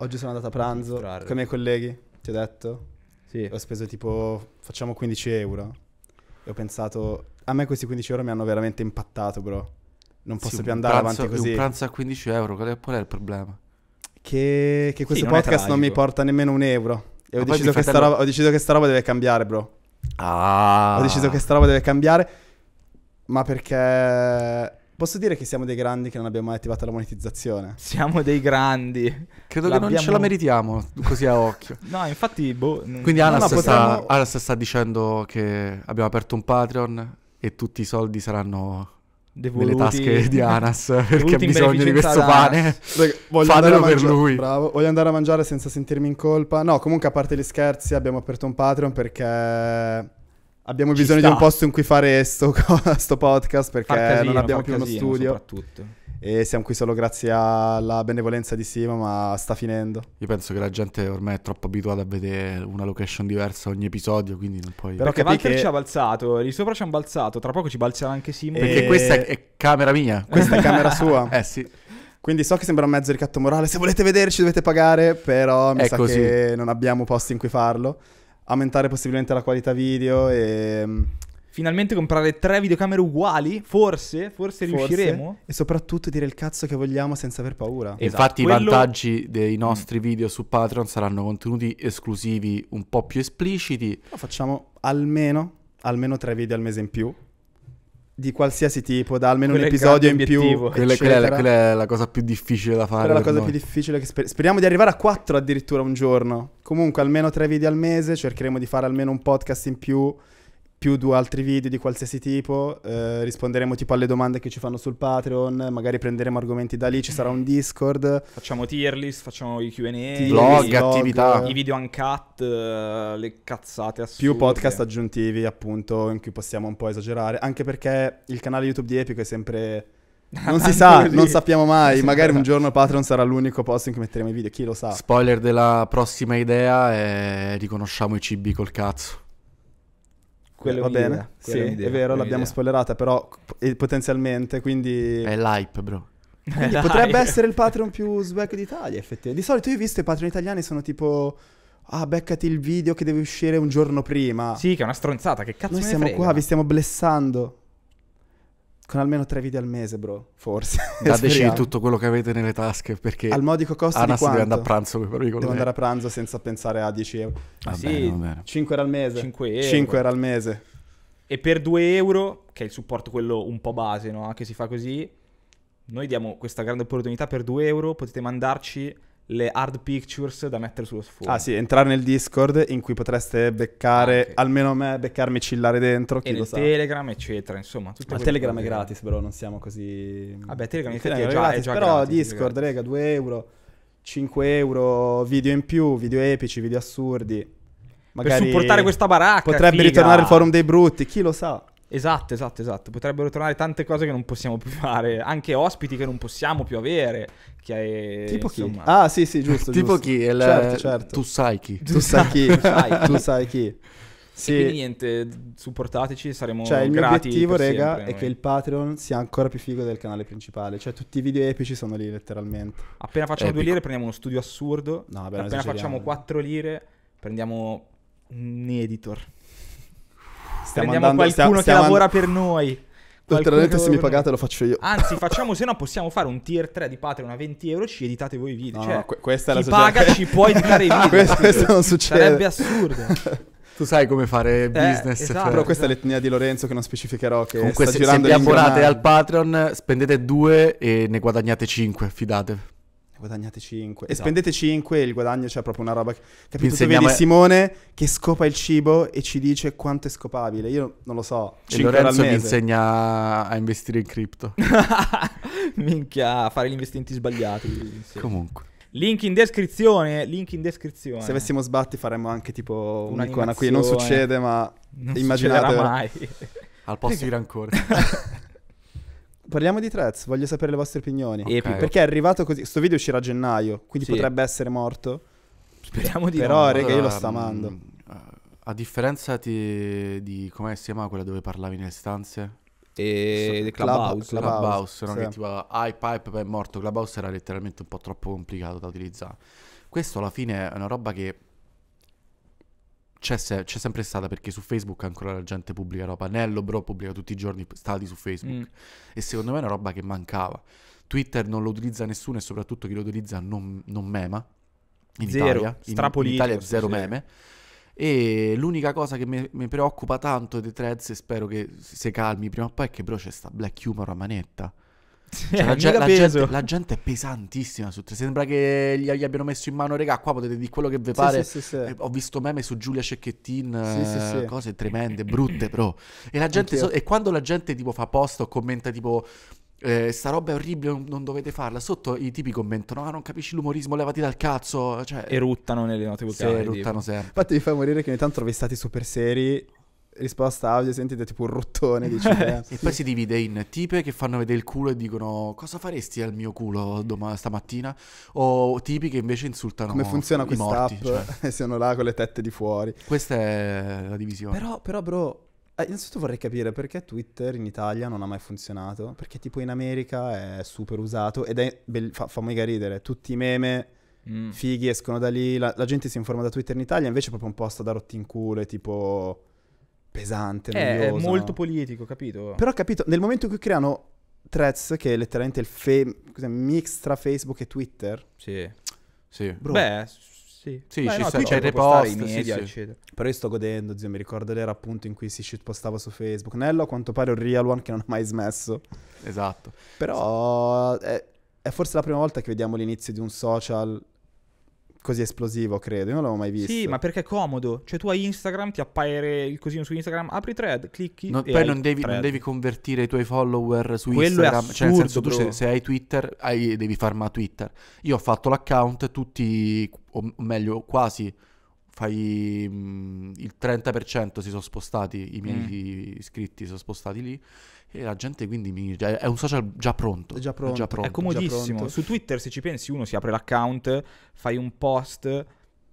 Oggi sono andato a pranzo con i miei colleghi, ti ho detto? Sì. Ho speso tipo, facciamo 15 euro. E ho pensato, a me questi 15 euro mi hanno veramente impattato, bro. Non posso sì, più andare pranzo, avanti così. Un pranzo a 15 euro, qual è, qual è il problema? Che, che questo sì, non podcast non mi porta nemmeno un euro. E ho deciso, fratello... roba, ho deciso, che sta roba, deve cambiare, bro. Ah. Ho deciso che sta roba deve cambiare, ma perché Posso dire che siamo dei grandi che non abbiamo mai attivato la monetizzazione? Siamo dei grandi. Credo che non ce la meritiamo così a occhio. no, infatti, boh, non... Quindi Anas, no, no, potremmo... sta, Anas sta dicendo che abbiamo aperto un Patreon e tutti i soldi saranno Devoluti... nelle tasche di Anas perché ha bisogno di questo pane. Voglio Fatelo per lui. Bravo. Voglio andare a mangiare senza sentirmi in colpa. No, comunque a parte gli scherzi abbiamo aperto un Patreon perché Abbiamo Ci bisogno sta. di un posto in cui fare sto, sto podcast perché casino, non abbiamo più casino, uno studio. E siamo qui solo grazie alla benevolenza di Simo, ma sta finendo. Io penso che la gente ormai è troppo abituata a vedere una location diversa ogni episodio, quindi non puoi... Però perché Walter che... ci ha balzato, lì sopra ci hanno balzato, tra poco ci balzerà anche Simo. Perché e... questa è camera mia. Questa è camera sua. eh sì. Quindi so che sembra un mezzo ricatto morale, se volete vederci dovete pagare, però mi è sa così. che non abbiamo posti in cui farlo aumentare possibilmente la qualità video e... Mm, Finalmente comprare tre videocamere uguali, forse, forse, forse, riusciremo. E soprattutto dire il cazzo che vogliamo senza aver paura. Esatto. Infatti Quello... i vantaggi dei mm. nostri video su Patreon saranno contenuti esclusivi un po' più espliciti. Però facciamo almeno, almeno tre video al mese in più di qualsiasi tipo, da almeno quello un episodio in più. Quella, quella, è, quella, è la cosa più difficile da fare. Quella è la cosa noi. più difficile. Che sper- speriamo di arrivare a 4 addirittura un giorno. Comunque, almeno 3 video al mese. Cercheremo di fare almeno un podcast in più più due altri video di qualsiasi tipo, eh, risponderemo tipo alle domande che ci fanno sul Patreon, magari prenderemo argomenti da lì, ci sarà un Discord. Facciamo tier list, facciamo i Q&A, vlog, attività, eh. i video uncut, eh, le cazzate assurde. Più podcast aggiuntivi appunto in cui possiamo un po' esagerare, anche perché il canale YouTube di Epico è sempre... Non si sa, lì. non sappiamo mai. Magari un giorno Patreon sarà l'unico posto in cui metteremo i video, chi lo sa. Spoiler della prossima idea è riconosciamo i cibi col cazzo. Quello Va bene, idea, sì, è vero, l'abbiamo idea. spoilerata, però potenzialmente, quindi... È l'hype, bro. Quindi potrebbe essere il Patreon più swag d'Italia, effettivamente. Di solito io ho visto i Patreon italiani sono tipo... Ah, beccati il video che deve uscire un giorno prima. Sì, che è una stronzata, che cazzo Noi siamo frega. qua, vi stiamo blessando con almeno tre video al mese, bro, forse. Dateci Speriamo. tutto quello che avete nelle tasche, perché al modico costo Anas di quanto? deve andare a pranzo, per Devo me. andare a pranzo senza pensare a 10 euro. Ah, sì, bene, 5 euro al mese. 5 euro. 5 euro al mese. E per 2 euro, che è il supporto quello un po' base, no? Che si fa così, noi diamo questa grande opportunità per 2 euro, potete mandarci le hard pictures da mettere sullo sfondo. Ah sì, entrare nel Discord in cui potreste beccare, ah, okay. almeno me, beccarmi cillare dentro, chi e lo sa. Telegram, eccetera, insomma. Ma Telegram è gratis, però non siamo così... Vabbè, Telegram, in Telegram è, già, gratis, è già però gratis, Discord, gratis. rega, 2 euro, 5 euro, video in più, video epici, video assurdi. Magari per supportare questa baracca, Potrebbe figa. ritornare il forum dei brutti, chi lo sa. Esatto, esatto, esatto. Potrebbero tornare tante cose che non possiamo più fare, anche ospiti che non possiamo più avere. Che è, tipo chi? Ah, sì, sì, giusto. tipo giusto. chi? Il... Certo, eh, certo. Tu sai chi. Tu sai chi. tu sai chi. Sì. E quindi niente, supportateci, saremo cioè, grati. Cioè, il mio obiettivo, rega, sempre, è che il Patreon sia ancora più figo del canale principale. Cioè, tutti i video epici sono lì, letteralmente. Appena facciamo Epico. due lire, prendiamo uno studio assurdo. No, vabbè, Appena facciamo quattro lire, prendiamo un editor. Stiamo Prendiamo andando, qualcuno stiamo, che lavora and- per noi. Oltretutto se mi pagate lo faccio io. Anzi, facciamo, se no possiamo fare un tier 3 di Patreon a 20 euro, ci editate voi i video. No, cioè, no, questa è la chi paga ci può editare i video. questo, questo non succede. Sarebbe assurdo. Tu sai come fare eh, business. Eh, esatto, cioè. Però questa esatto. è l'etnia di Lorenzo che non specificherò. Che Comunque sta se, se vi abbonate al Patreon spendete 2 e ne guadagnate 5, fidate guadagnate 5 esatto. e spendete 5 e il guadagno c'è cioè, proprio una roba che... capito Insegniamo... vedi Simone che scopa il cibo e ci dice quanto è scopabile io non lo so e Lorenzo mi insegna a investire in cripto minchia a fare gli investimenti sbagliati sì. comunque Link in descrizione, link in descrizione. Se avessimo sbatti faremmo anche tipo un'icona qui, non succede ma non immaginate mai. Al posto di rancore. Parliamo di Threads, voglio sapere le vostre opinioni. Okay. Perché è arrivato così. Sto video uscirà a gennaio, quindi sì. potrebbe essere morto. Speriamo di Però, no. Però, rega, io lo sto amando. Mm, a differenza di, di come si chiamava quella dove parlavi nelle stanze? E so, Clubhouse, Clubhouse, Clubhouse no? sì. che tipo ah, hype, è morto. Clubhouse era letteralmente un po' troppo complicato da utilizzare. Questo alla fine è una roba che c'è, se- c'è, sempre stata perché su Facebook ancora la gente pubblica roba. Nello, bro, pubblica tutti i giorni stati su Facebook. Mm. E secondo me è una roba che mancava. Twitter non lo utilizza nessuno e soprattutto chi lo utilizza non, non mema. In zero. Italia, in, in Italia è zero sì. meme. E l'unica cosa che mi, preoccupa tanto dei threads e spero che si calmi prima o poi è che bro c'è sta black humor a manetta. Cioè, la, eh, ge- la, gente, la, gente, è pesantissima su te. Sembra che gli, gli, abbiano messo in mano, regà, qua potete dire quello che vi pare. Sì, sì, sì, eh, Ho visto meme su Giulia Cecchettin, eh, cose tremende, brutte, però. E, la gente, so- e quando la gente tipo fa post o commenta tipo... Eh, sta roba è orribile, non, dovete farla. Sotto i tipi commentano: Ah, non capisci l'umorismo, levati dal cazzo. Cioè, ruttano nelle note vocali. Sì, eruttano sempre. Infatti, mi fa morire che ogni tanto trovi stati super seri risposta audio sentite tipo un rottone dici, eh. e poi si divide in tipe che fanno vedere il culo e dicono cosa faresti al mio culo dom- stamattina o tipi che invece insultano come funziona questa morti, app cioè. e sono là con le tette di fuori questa è la divisione però, però bro eh, innanzitutto vorrei capire perché Twitter in Italia non ha mai funzionato perché tipo in America è super usato ed è be- fa, fa mega ridere tutti i meme Mm. fighi escono da lì, la, la, gente si informa da Twitter in Italia, invece è proprio un posto da rotti in culo, tipo pesante, eh, È noiosa. molto politico, capito? Però capito, nel momento in cui creano threads, che è letteralmente il fe- cos'è, mix tra Facebook e Twitter. Sì. Sì. Bro, Beh, sì. Sì, Beh, ci no, sta- c'è cioè, c'è post, i media, sì. eccetera. Però io sto godendo, zio, mi ricordo l'era appunto in cui si shitpostava su Facebook. Nello a quanto pare un real one che non ha mai smesso. Esatto. Però è, eh, è forse la prima volta che vediamo l'inizio di un social così esplosivo, credo. Io non l'avevo mai visto. Sì, ma perché è comodo. Cioè, tu hai Instagram, ti appare il cosino su Instagram, apri thread, clicchi. No, poi non devi, non devi, convertire i tuoi follower su Quello Instagram. Assurdo, cioè, nel senso, tu se, se, hai Twitter, hai, devi farma Twitter. Io ho fatto l'account, tutti, o meglio, quasi fai il 30% si sono spostati, i miei mm. iscritti si sono spostati lì e la gente quindi mi... è un social già pronto. È già pronto. È, già pronto. è comodissimo. Pronto. Su Twitter se ci pensi uno si apre l'account, fai un post,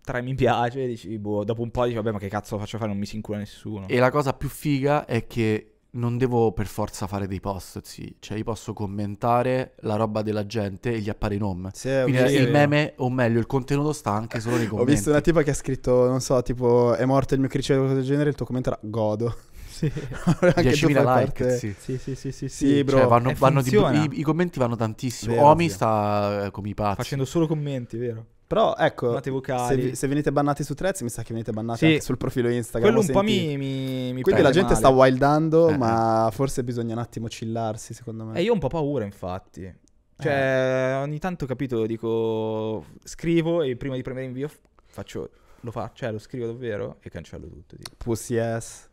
tre mi piace, dici, boh, dopo un po' dici vabbè ma che cazzo faccio fare, non mi si incura nessuno. E la cosa più figa è che non devo per forza fare dei post, sì. cioè io posso commentare la roba della gente e gli appare i nom. Sì, Quindi sì, il meme, o meglio, il contenuto sta anche solo nei commenti. Ho visto una tipa che ha scritto, non so, tipo è morto il mio criceto o qualcosa del genere, il tuo commento era godo. Sì. 10.000 like, sì. Sì, sì, sì, sì, sì. bro. Cioè, vanno, vanno di, i, i, commenti vanno tantissimo. Vero, Omi via. sta eh, come i pazzi. Facendo solo commenti, vero? Però ecco, se, se, venite bannati su Threads mi sa che venite bannati sì. anche sul profilo Instagram. Quello un po' mi, mi, mi Quindi la gente male. sta wildando, eh, eh. ma forse bisogna un attimo chillarsi secondo me. E eh, io ho un po' paura infatti. Cioè, eh. ogni tanto capito, dico, scrivo e prima di premere invio faccio, lo faccio, cioè lo scrivo davvero e cancello tutto. Tipo. Pussy ass.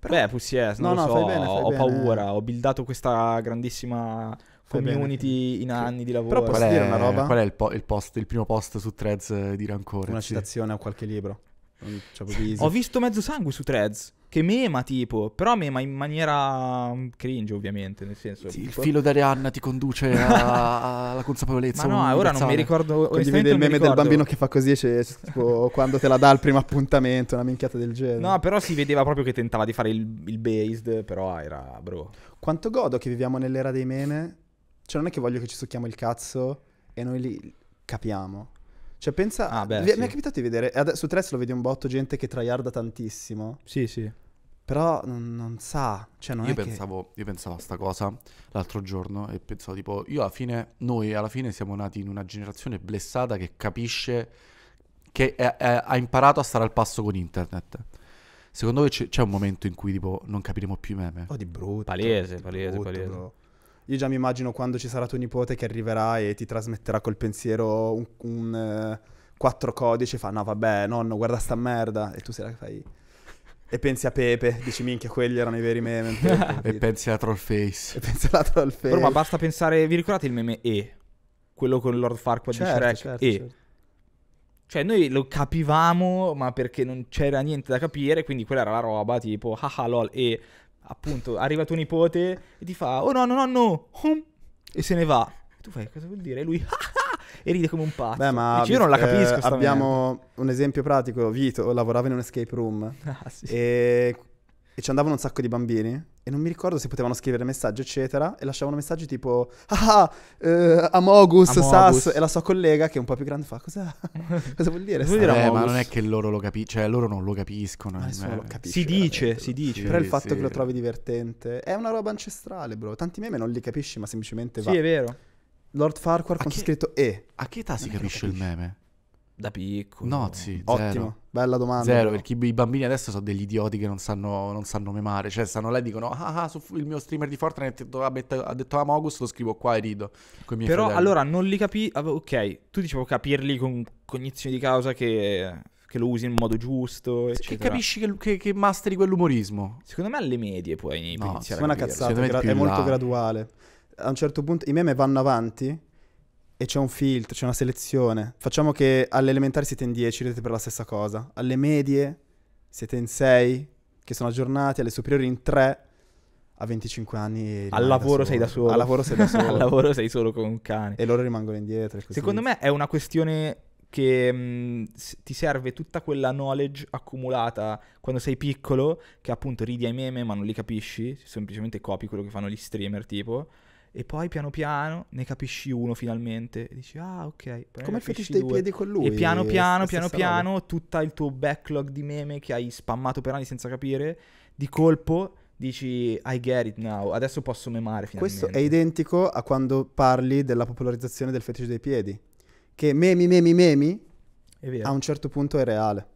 Però... Beh, pussy ass, no, no, so, bene, ho bene. paura, ho buildato questa grandissima community in anni di lavoro. Però eh. posso dire è, una roba? Qual è il, po- il, post, il primo post su Threads eh, di Rancore? Una citazione a qualche libro. Ho visto mezzo sangue su Threads che mema tipo, però mema in maniera mm, cringe ovviamente, nel senso... Sì, il filo di Arianna ti conduce a, alla consapevolezza. Ma no, ora non mi ricordo... Condivide il meme ricordo. del bambino che fa così, cioè, tipo, quando te la dà al primo appuntamento, una minchiata del genere. No, però si vedeva proprio che tentava di fare il, il based, però era bro. Quanto godo che viviamo nell'era dei meme cioè non è che voglio che ci succhiamo il cazzo e noi li capiamo. Cioè pensa... Ah, beh, vi, sì. Mi è capitato di vedere... Adesso, su Tres lo vedi un botto gente che traiarda tantissimo. Sì, sì. Però non, non sa, cioè non io pensavo, che... Io pensavo a sta cosa l'altro giorno e pensavo tipo, io alla fine, noi alla fine siamo nati in una generazione blessata che capisce, che è, è, ha imparato a stare al passo con internet. Secondo voi c'è, c'è, un momento in cui tipo non capiremo più i meme? Oh, di brutto. Palese, palese, brutto, palese. Bro. Io già mi immagino quando ci sarà tuo nipote che arriverà e ti trasmetterà col pensiero un, un uh, quattro codici e fa no vabbè nonno guarda sta merda e tu se la fai... E pensi a Pepe, dici minchia, quelli erano i veri meme. Pepe, e pensi alla Trollface. E pensi alla Trollface. Però ma basta pensare, vi ricordate il meme E? Quello con Lord Farquaad certo, di Shrek? Certo, e. Certo. Cioè noi lo capivamo, ma perché non c'era niente da capire, quindi quella era la roba tipo, haha lol, e appunto, arriva tuo nipote e ti fa, oh no, no, no, no, e se ne va. E tu fai, cosa vuol dire? E lui, ah, ah! e ride come un pazzo. Beh, ma Dici, io non la capisco. Eh, abbiamo un esempio pratico, Vito lavorava in un escape room ah, sì. e e ci andavano un sacco di bambini e non mi ricordo se potevano scrivere messaggi eccetera e lasciavano messaggi tipo ah, ah eh, Amogus, Amogus, Sas e la sua collega che è un po' più grande fa cosa, cosa vuol dire, vuol dire Vabbè, eh, ma non è che loro lo capiscono cioè loro non lo capiscono ma eh, lo eh. capisce, si dice si dice però il fatto sì. che lo trovi divertente è una roba ancestrale bro tanti meme non li capisci ma semplicemente va sì è vero Lord Farquhar con che... scritto E a che età non si capisce il meme? Da piccolo. No, sì, Ottimo, bella domanda. Zero, perché i bambini adesso sono degli idioti che non sanno, non sanno memare. Cioè, stanno là e dicono, ah, ah, ah su, il mio streamer di Fortnite ha detto, ha detto ah, Mogus, lo scrivo qua e rido. Però, fratelli. allora, non li capi... Ah, ok, tu dicevo capirli con cognizione di causa che che lo usi in modo giusto. Eccetera. Che capisci che, che, che, masteri quell'umorismo. Secondo me alle medie puoi no, iniziare È una Cazzata, è, gra- è molto graduale. A un certo punto i meme vanno avanti e c'è un filtro, c'è una selezione. Facciamo che alle elementari siete in 10, ridete per la stessa cosa. Alle medie siete in 6, che sono aggiornati, alle superiori in 3, a 25 anni. Al lavoro da sei da solo. Al lavoro sei da solo. Al lavoro sei solo con un cane. E loro rimangono indietro. Secondo me è una questione che mh, ti serve tutta quella knowledge accumulata quando sei piccolo, che appunto ridi ai meme ma non li capisci, semplicemente copi quello che fanno gli streamer tipo e poi piano piano ne capisci uno finalmente. E dici, ah, ok. Come il fetish dei piedi con lui. E piano piano, piano piano, roba. tutto il tuo backlog di meme che hai spammato per anni senza capire, di colpo dici I get it now, adesso posso memare finalmente. Questo è identico a quando parli della popolarizzazione del fetish dei piedi, che memi, memi, memi, a un certo punto è reale.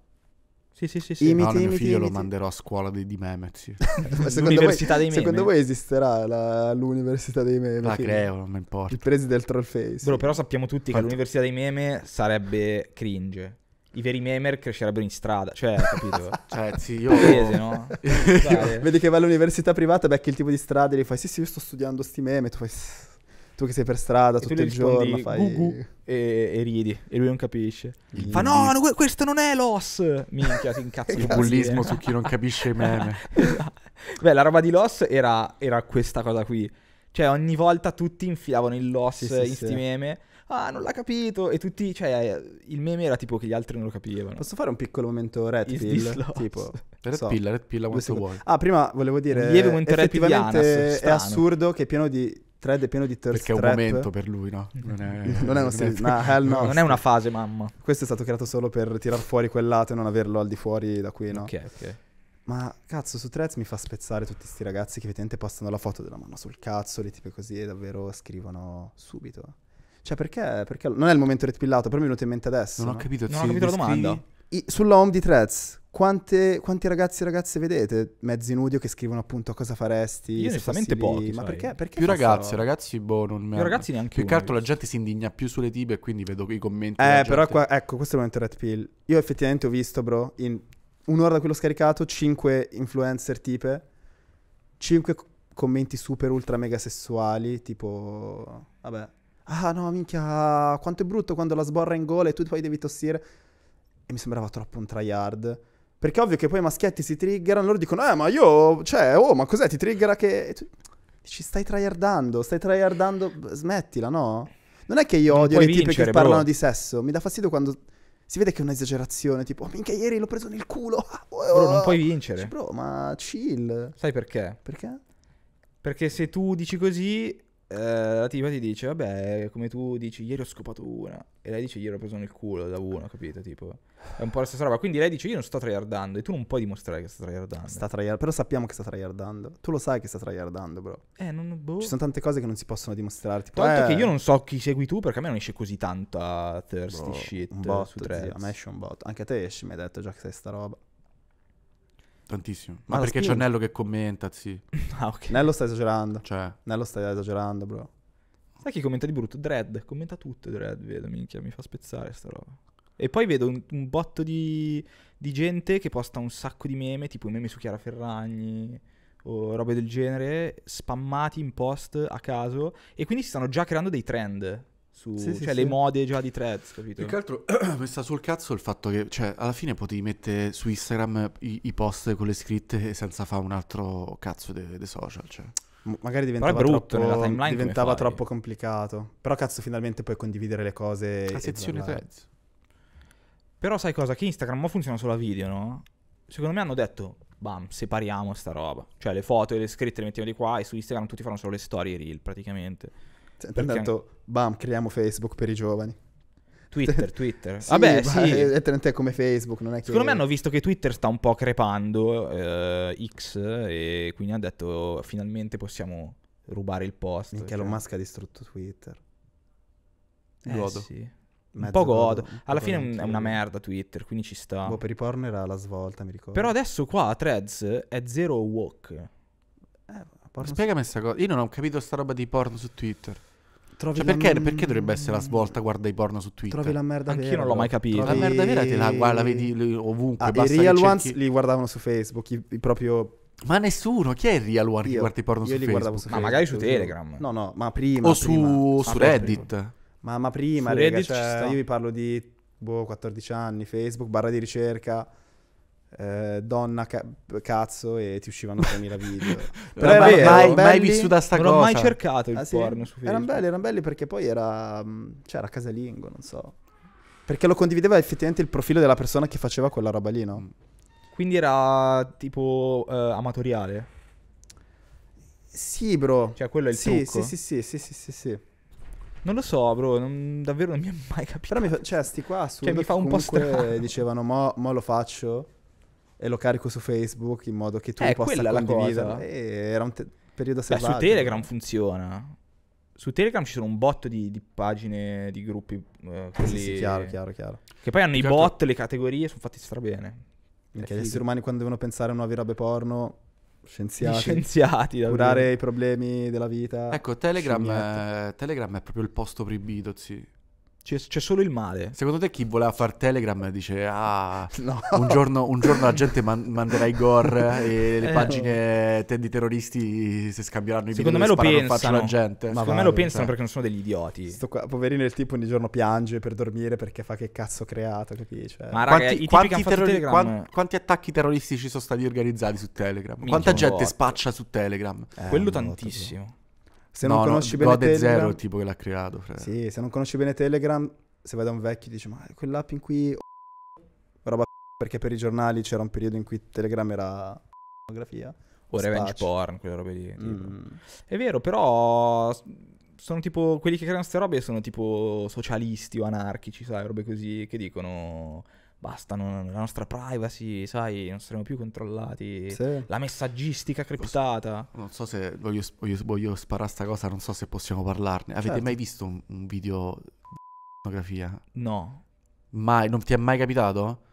Sì, sì, sì. sì. Imiti, no, mio figlio imiti. lo manderò a scuola di, di memezi. L'università voi, dei meme. Secondo voi esisterà la, l'università dei meme? La creo, non mi importa. Il presi del troll face. Bro, però sappiamo tutti Fatto. che l'università dei meme sarebbe cringe. I veri memer crescerebbero in strada, cioè, capito? cioè, sì, io... Paese, no? Cioè, Vedi che va all'università privata, becchi il tipo di strada e gli fai, sì, sì, io sto studiando sti meme, tu fai tu che sei per strada e tutto il giorno fai... e, e, ridi, e lui non capisce. Gli... Fa no, no, questo non è l'os! Minchia, ti incazzi. il bullismo su chi non capisce i meme. Esatto. Beh, la roba di l'os era, era, questa cosa qui. Cioè, ogni volta tutti infilavano il l'os sì, in sì, sti sì. meme ah non l'ha capito e tutti cioè il meme era tipo che gli altri non lo capivano posso fare un piccolo momento red pill tipo red so, pill red pill quanto vuoi ah prima volevo dire un lieve momento effettivamente è assurdo che pieno di thread è pieno di thirst Perché trap. è un momento per lui, no? Non è, non è una serie, no, hell no. Non è una fase, mamma. Questo è stato creato solo per tirar fuori quel lato e non averlo al di fuori da qui, no? Ok, ok. Ma cazzo, su Threads mi fa spezzare tutti questi ragazzi che evidentemente postano la foto della mamma sul cazzo, le tipe così, e davvero scrivono subito. Cioè, perché, perché non è il momento retpillato? Però mi è venuto in mente adesso. Non ho capito, non ho capito la domanda. I, sulla home di Threads, quante, quanti ragazzi e ragazze vedete mezzi nudi che scrivono appunto cosa faresti? Io onestamente pochi. Ma perché, perché? Più ragazzi, ragazzi, boh, non mi Più ragazzi neanche Più che altro la gente si indigna più sulle tibe e quindi vedo i commenti. Eh, però qua, ecco, questo è il momento red pill. Io effettivamente ho visto, bro, in un'ora da quello scaricato, 5 influencer tipe, 5 commenti super ultra mega sessuali, tipo... Vabbè. Ah no, minchia, quanto è brutto quando la sborra in gola e tu poi devi tossire. E mi sembrava troppo un tryhard. Perché ovvio che poi i maschietti si triggerano, loro dicono, eh ma io, cioè, oh ma cos'è, ti triggera che... Ci stai tryhardando, stai tryhardando, smettila, no? Non è che io odio le vincere, tipe che bro. parlano di sesso, mi dà fastidio quando si vede che è un'esagerazione, tipo, oh, minchia, ieri l'ho preso nel culo. Oh, bro, non puoi vincere. Bro, ma chill. Sai perché? Perché? Perché se tu dici così, eh, la tipa ti dice, vabbè, come tu dici, ieri ho scopato una. E lei dice, ieri ho preso nel culo da uno, capito? Tipo, è un po' la stessa roba. Quindi lei dice, io non sto tryhardando. E tu non puoi dimostrare che sta tryhardando. Sta traiardando, però sappiamo che sta tryhardando. Tu lo sai che sta tryhardando, bro. Eh, non... Boh. Ci sono tante cose che non si possono dimostrare. Tipo, Tanto eh, che io non so chi segui tu, perché a me non esce così tanta thirsty bro, shit bot, su tre. A me esce un bot. Anche a te esce, mi hai detto già che sei sta roba. Tantissimo. Ma, Ma ah, perché c'è Nello che commenta, sì. ah, ok. Nello sta esagerando. Cioè. Nello sta esagerando, bro. Sai chi commenta di brutto? Dread. Commenta tutto Dread, vedo, minchia, mi fa spezzare sta roba. E poi vedo un, un botto di, di, gente che posta un sacco di meme, tipo i meme su Chiara Ferragni o robe del genere, spammati in post a caso. E quindi si stanno già creando dei trend su sì, cioè, sì, le mode già di threads, capito? Più che altro mi sta sul cazzo il fatto che, cioè, alla fine potevi mettere su Instagram i, i post con le scritte senza fare un altro cazzo dei de social, cioè. magari diventava, brutto, troppo, diventava troppo, complicato. Però cazzo, finalmente puoi condividere le cose. La sezione threads. Però sai cosa? Che Instagram funziona solo a video, no? Secondo me hanno detto, bam, separiamo sta roba. Cioè le foto e le scritte le mettiamo di qua e su Instagram tutti fanno solo le storie reel praticamente. Perché? Intanto, bam, creiamo Facebook per i giovani. Twitter, Twitter. sì, Vabbè, sì. È, è come Facebook, non è che... Secondo me hanno visto che Twitter sta un po' crepando, eh, X, e quindi hanno detto finalmente possiamo rubare il posto. Minchia, cioè. Elon Musk ha distrutto Twitter. Eh, godo. Sì. Un po' godo. Alla fine anch'io. è una merda Twitter, quindi ci sta. Boh, per i porno era la svolta, mi ricordo. Però adesso qua a Threads è zero walk. Eh, Spiegami questa cosa. Io non ho capito sta roba di porno su Twitter. Trovi cioè, perché, m- perché, dovrebbe essere la svolta? Guarda i porno su Twitter. Trovi la merda Anch'io vera. non l'ho mai capito. Trovi... La merda vera te la, guarda, la vedi ovunque. Ah, I real ones li guardavano su Facebook, i, i proprio ma nessuno, chi è il real one che guarda i porno su Facebook? su Facebook? Ma magari su Telegram. No, no, ma prima. O prima. Su, su, Reddit. Ma, ma prima, su rega, cioè, io vi parlo di boh, 14 anni, Facebook, barra di ricerca. Eh, donna ca- cazzo e ti uscivano 3000 video. Però era vero, mai, belli, mai vissuta sta non cosa. Non ho mai cercato il ah, porno sì? su Facebook. Erano belli, erano belli perché poi era cioè casalingo, non so. Perché lo condivideva effettivamente il profilo della persona che faceva quella roba lì, no? Quindi era tipo eh, amatoriale. Sì, bro. Cioè, quello è il sì, trucco. Sì, sì, sì, sì, sì, sì. Non lo so, bro, non, davvero non mi è mai capito. Però mi fa, cioè, sti qua su cioè, mi fa un po' strano. dicevano "Mo, mo lo faccio" e lo carico su Facebook in modo che tu eh, possa condividere. Eh, era un te- periodo selvaggio. Beh, su Telegram funziona. Su Telegram ci sono un bot di, di pagine, di gruppi. Eh, quelli... Eh, sì, sì, chiaro, chiaro, chiaro. Che poi hanno certo. i bot, le categorie, sono fatti strabene. Perché gli esseri umani quando devono pensare a nuove robe porno, scienziati, scienziati curare i problemi della vita. Ecco, Telegram è, Telegram è proprio il posto proibito, sì. C'è, c'è, solo il male. Secondo te chi voleva fare Telegram dice ah, no. un, giorno, un, giorno, la gente man- manderà i gore e le eh, pagine no. di terroristi si scambieranno i Secondo video me lo pensano. La gente. Ma Secondo vale, me lo pensano cioè. perché non sono degli idioti. Sto qua, poverino il tipo ogni giorno piange per dormire perché fa che cazzo creato, capisci? Cioè. Ma raga, quanti, quanti, terror- Telegram... quanti, quanti, attacchi terroristici sono stati organizzati su Telegram? Minchia Quanta gente spaccia su Telegram? Eh, Quello tantissimo. Morto. Se no, non conosci no, bene Telegram... Zero il tipo che l'ha creato, frate. Sì, se non conosci bene Telegram, se vai da un vecchio dici, ma quell'app in cui... Roba perché per i giornali c'era un periodo in cui Telegram era... Pornografia. O revenge porn, quelle robe lì. Mm. È vero, però sono tipo quelli che creano queste robe sono tipo socialisti o anarchici, sai, robe così che dicono basta, non, la nostra privacy, sai, non saremo più controllati. Sì. La messaggistica criptata. Non so se voglio, voglio, voglio sparare sta cosa, non so se possiamo parlarne. Avete certo. mai visto un, un video di pornografia? No. Mai, non ti è mai capitato?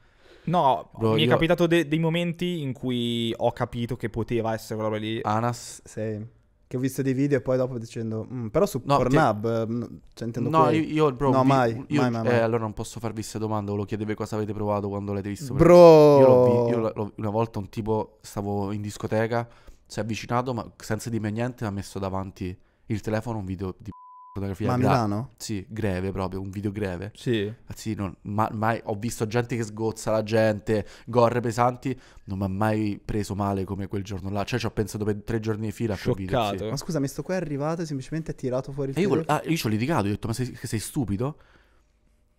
No, Bro, mi io... è capitato de- dei momenti in cui ho capito che poteva essere quella lì. Anas, sì. Che ho visto dei video e poi dopo dicendo, mm, però su no, Pornhub, ti... Mm, cioè intendo No, quello. io, bro, no, vi... mai, io, mai, mai, eh, mai. Eh, allora non posso farvi queste domande, volevo chiedevi cosa avete provato quando l'avete visto. Bro! Io, io l'ho, una volta un tipo, stavo in discoteca, si è avvicinato, ma senza dirmi niente, mi ha messo davanti il telefono un video di fotografia. Ma a gra- Milano? Sì, greve proprio, un video greve. Sì. Anzi, non, ma, mai, ho visto gente che sgozza la gente, gorre pesanti, non mi ha mai preso male come quel giorno là. Cioè, ci ho pensato per tre giorni di fila sì. Ma scusa, mi sto qua è arrivato e semplicemente ha tirato fuori il e io, ah, io ci ho litigato, ho detto, ma sei, sei stupido?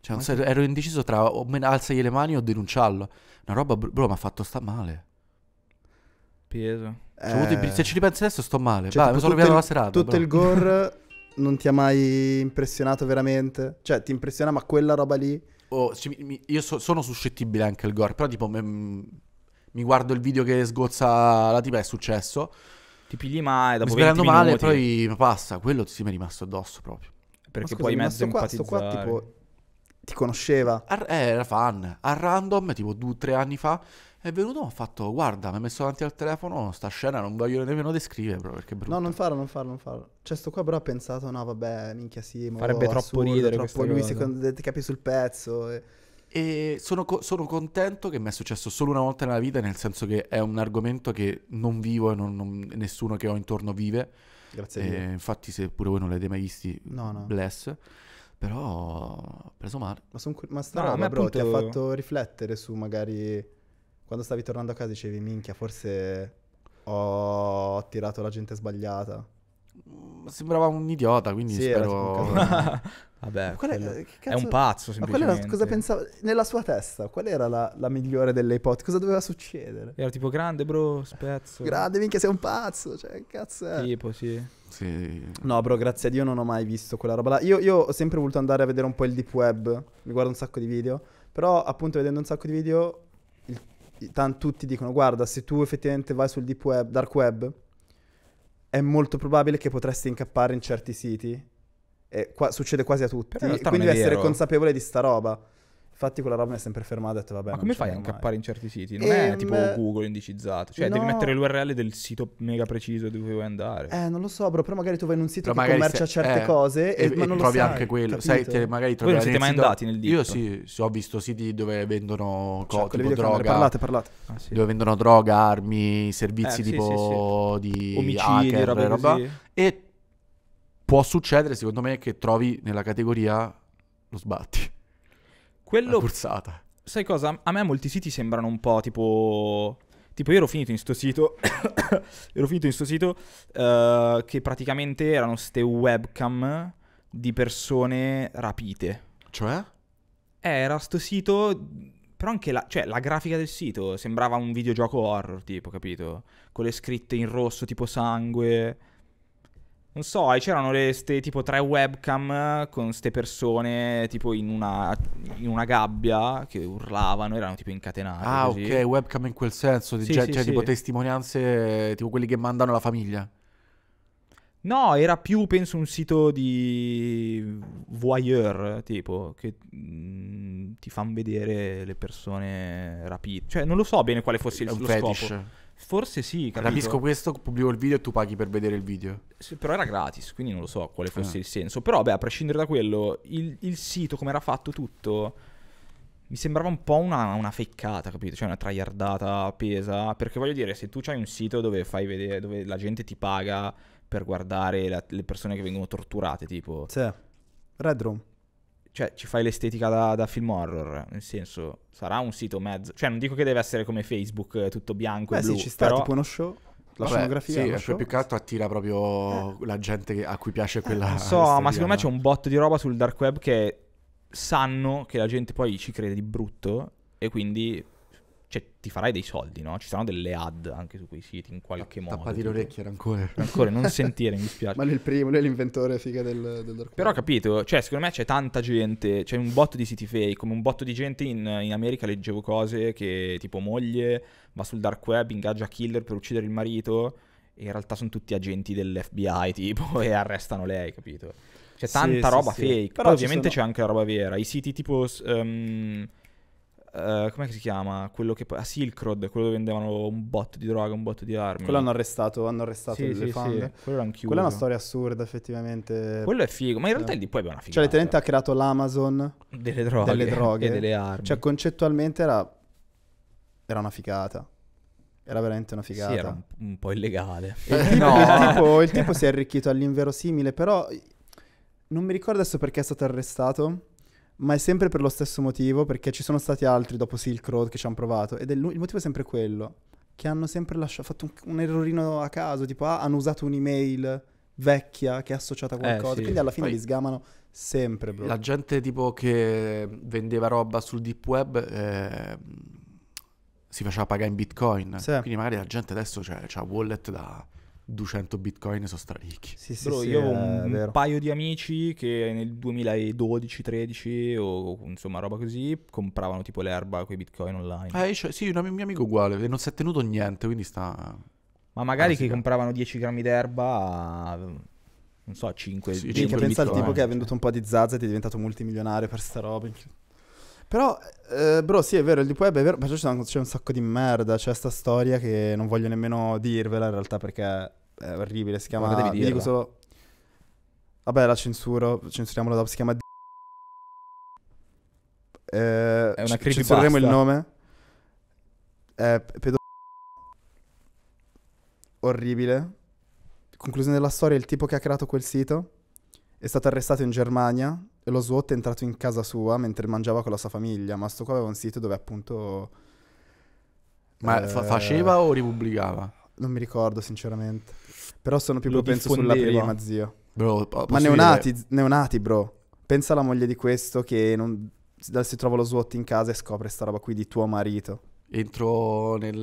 Cioè, non so, ero indeciso tra o men- alzagli le mani o denunciarlo. Una roba, bro, mi ha fatto sta male. Peso. eh... Se ci ripensi adesso sto male. Cioè, bah, mi sono il, la serata. Tutto bro. il gore non ti ha mai impressionato veramente? Cioè, ti impressiona, ma quella roba lì... Oh, io so, sono suscettibile anche al gore, però tipo... Mh, mm, mi guardo il video che sgozza la tipa, è successo. Ti pigli male, dopo mi 20 minuti. male, poi passa. Quello sì mi è rimasto addosso proprio. Perché scusa, poi mezzo qua, sto qua tipo ti conosceva. Ar- eh, era fan. A random, tipo due o tre anni fa, è venuto, ha fatto, guarda, mi ha messo davanti al telefono, sta scena non voglio nemmeno descrivere proprio perché è brutta. No, non farlo, non farlo, non farlo. Cioè, sto qua però ha pensato, no, vabbè, minchia sì, ma Farebbe troppo assurdo, ridere troppo lui, cosa. secondo te, capi sul pezzo. E... E sono, co- sono, contento che mi è successo solo una volta nella vita, nel senso che è un argomento che non vivo e non, non, nessuno che ho intorno vive. Grazie a Dio. Infatti, se pure voi non l'avete mai visti, no, no. bless. Però ho preso male. Ma, son, ma sta no, roba, bro, appunto... ti ha fatto riflettere su magari quando stavi tornando a casa dicevi minchia, forse ho tirato la gente sbagliata. Mm, sembrava un idiota, quindi sì, spero... Vabbè, è, eh, è, un pazzo semplicemente. Era, cosa pensava, nella sua testa, qual era la, la migliore delle ipotesi? Cosa doveva succedere? Era tipo grande bro, spezzo. Grande, minchia sei un pazzo, cioè cazzo è? Tipo, sì. sì. No bro, grazie a Dio non ho mai visto quella roba là. Io, io ho sempre voluto andare a vedere un po' il deep web, mi guardo un sacco di video, però appunto vedendo un sacco di video tan- tutti dicono guarda se tu effettivamente vai sul deep web, dark web, è molto probabile che potresti incappare in certi siti. E qua- succede quasi a tutti. quindi devi essere consapevole di sta roba. Infatti quella roba mi è sempre fermata e ho detto vabbè. Ma come fai a incappare in certi siti? Non ehm... è tipo ehm, Google indicizzato. Cioè no. devi mettere l'URL del sito mega preciso dove vuoi andare. Eh, non lo so, bro. Però magari tu vai in un sito però che commercia se... certe eh, cose e, e, ma non e trovi sai, anche quello. Sai, te, magari trovi Voi non siete mai sito... andati nel dito? Io sì, ho visto siti dove vendono cioè, tipo droga. Parlate, parlate. Ah, sì. Dove vendono droga, armi, servizi eh, tipo sì, di omicidi, hacker, roba, roba. E può succedere, secondo me, che trovi nella categoria lo sbatti. Quello... Forzata. Sai cosa? A me molti siti sembrano un po' tipo... Tipo io ero finito in sto sito, ero finito in sto sito uh, che praticamente erano ste webcam di persone rapite. Cioè? Eh, era sto sito però anche la, cioè, la, grafica del sito sembrava un videogioco horror, tipo, capito? Con le scritte in rosso, tipo sangue. Non so, c'erano ste tipo tre webcam eh, con queste persone tipo in una, in una gabbia che urlavano, erano tipo incatenate. Ah, così. ok, webcam in quel senso, sì, cioè, sì, cioè sì. tipo testimonianze, tipo quelli che mandano la famiglia. No, era più, penso, un sito di voyeur, tipo, che mh, mm, ti fanno vedere le persone rapite. Cioè, non lo so bene quale fosse il, lo fetish. scopo. Forse sì, capito? Capisco questo, pubblico il video e tu paghi per vedere il video. Sì, però era gratis, quindi non lo so quale fosse eh. il senso. Però, beh, a prescindere da quello, il, il sito, come era fatto tutto, mi sembrava un po' una, una feccata, capito? Cioè una tryhardata pesa. Perché voglio dire, se tu hai un sito dove fai vedere, dove la gente ti paga per guardare la, le persone che vengono torturate, tipo... Sì, Red Room. Cioè, ci fai l'estetica da, da, film horror. Nel senso, sarà un sito mezzo. Cioè, non dico che deve essere come Facebook, eh, tutto bianco Beh, e blu. Sì, ci sta però... tipo uno show. La Vabbè, scenografia sì, cioè, show. più che altro attira proprio eh. la gente a cui piace eh, quella. Non so, ma secondo me c'è un botto di roba sul dark web che sanno che la gente poi ci crede di brutto e quindi cioè, ti farai dei soldi, no? Ci saranno delle ad anche su quei siti in qualche modo. Tappati le orecchie, ancora. Ancora, non sentire, mi spiace. Ma nel primo, lui è l'inventore figa del, del Dark Però capito, cioè, secondo me c'è tanta gente, c'è un botto di siti fake, come un botto di gente in, in America leggevo cose che tipo moglie va sul dark web, ingaggia killer per uccidere il marito e in realtà sono tutti agenti dell'FBI, tipo, e arrestano lei, capito? C'è tanta sì, roba sì, fake. Sì. Però Poi, ovviamente sono... c'è anche la roba vera. I siti tipo... Um, Uh, eh, come si chiama? Quello che poi. A ah, Silk Road, quello dove vendevano un bot di droga, un bot di armi. Quello hanno arrestato, hanno arrestato sì, sì, sì. Quello l'hanno chiuso. Quella è una storia assurda, effettivamente. Quello è figo, ma in realtà eh. lì poi è una figata. Cioè, letteralmente ha creato l'Amazon delle droghe, delle droghe. e delle armi. Cioè, concettualmente era. Era una figata. Era veramente una figata. Sì, era un, un po' illegale. Eh, no. il, tipo, il tipo si è arricchito all'inverosimile, però. Non mi ricordo adesso perché è stato arrestato ma è sempre per lo stesso motivo, perché ci sono stati altri dopo Silk Road che ci hanno provato, ed il motivo è sempre quello, che hanno sempre lasciato, fatto un, un, errorino a caso, tipo ah, hanno usato un'email vecchia che è associata a eh, qualcosa, eh, sì. quindi alla fine Poi, li sgamano sempre, bro. La gente tipo che vendeva roba sul deep web... Eh, si faceva pagare in bitcoin, sì. quindi magari la gente adesso cioè, ha wallet da 200 bitcoin sono straricchi. Sì, sì, Bro, sì, io ho un, un, paio di amici che nel 2012-13 o insomma roba così compravano tipo l'erba con i bitcoin online. Eh, cioè, sì, un mio amico uguale, e non si è tenuto niente, quindi sta... Ma magari ah, che sì. compravano 10 grammi d'erba a non so, 5 sì, 5 pensa al tipo che ha venduto un po' di zazza ed è diventato multimilionario per sta roba. Però, eh, bro, sì, è vero, il deep web è vero, ma c'è un, c'è un sacco di merda, c'è sta storia che non voglio nemmeno dirvela in realtà perché è orribile, si chiama... Devi dico solo... Vabbè, la censuro, censuriamolo dopo, si chiama... D- eh, è una c- Censureremo il nome? È pedo... Orribile. Conclusione della storia, il tipo che ha creato quel sito è stato arrestato in Germania e lo SWAT è entrato in casa sua mentre mangiava con la sua famiglia, ma sto qua aveva un sito dove appunto... Ma eh, fa- faceva o ripubblicava? Non mi ricordo sinceramente. Però sono più propenso sulla prima, zio. Bro, ma neonati, neonati, bro. Pensa alla moglie di questo che non, si trova lo SWAT in casa e scopre sta roba qui di tuo marito entro nel,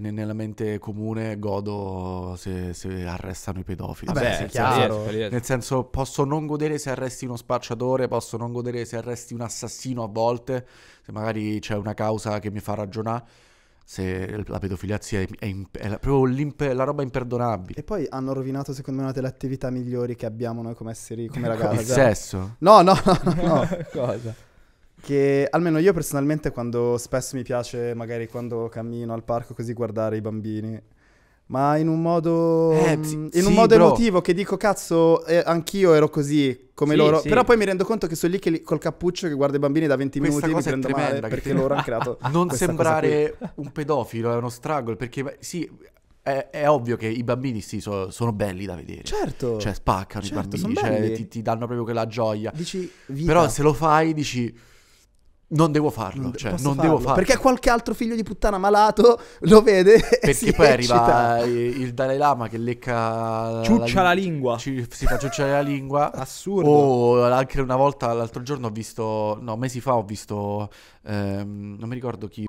nella mente comune, godo se, se arrestano i pedofili. Vabbè, Beh, chiaro. Senso, nel senso, posso non godere se arresti uno spacciatore, posso non godere se arresti un assassino a volte, se magari c'è una causa che mi fa ragionare. Se la pedofilia è, è, è proprio la roba imperdonabile. E poi hanno rovinato, secondo me, una delle attività migliori che abbiamo noi come esseri, come ragazzi. Il sesso? No, no, no, no. no. Cosa? che almeno io personalmente quando spesso mi piace magari quando cammino al parco così guardare i bambini ma in un modo, eh, mm, sì, in un sì, modo bro. emotivo che dico cazzo eh, anch'io ero così come sì, loro però poi mi rendo conto che sono lì che li, col cappuccio che guarda i bambini da 20 Questa minuti mi prendo tremenda, male perché loro hanno creato non sembrare un pedofilo è uno struggle perché sì è, è, ovvio che i bambini sì, so, sono belli da vedere. Certo. Cioè spaccano certo, i bambini, cioè, ti, ti, danno proprio quella gioia. Dici, vita. Però se lo fai dici non devo farlo, non, cioè, non farlo, devo farlo. Perché qualche altro figlio di puttana malato lo vede. Perché poi arriva il Dalai Lama che lecca. Ciuccia la, la lingua. Ci, si fa ciucciare la lingua. Assurdo. O anche una volta, l'altro giorno, ho visto. No, mesi fa ho visto. Ehm, non mi ricordo chi.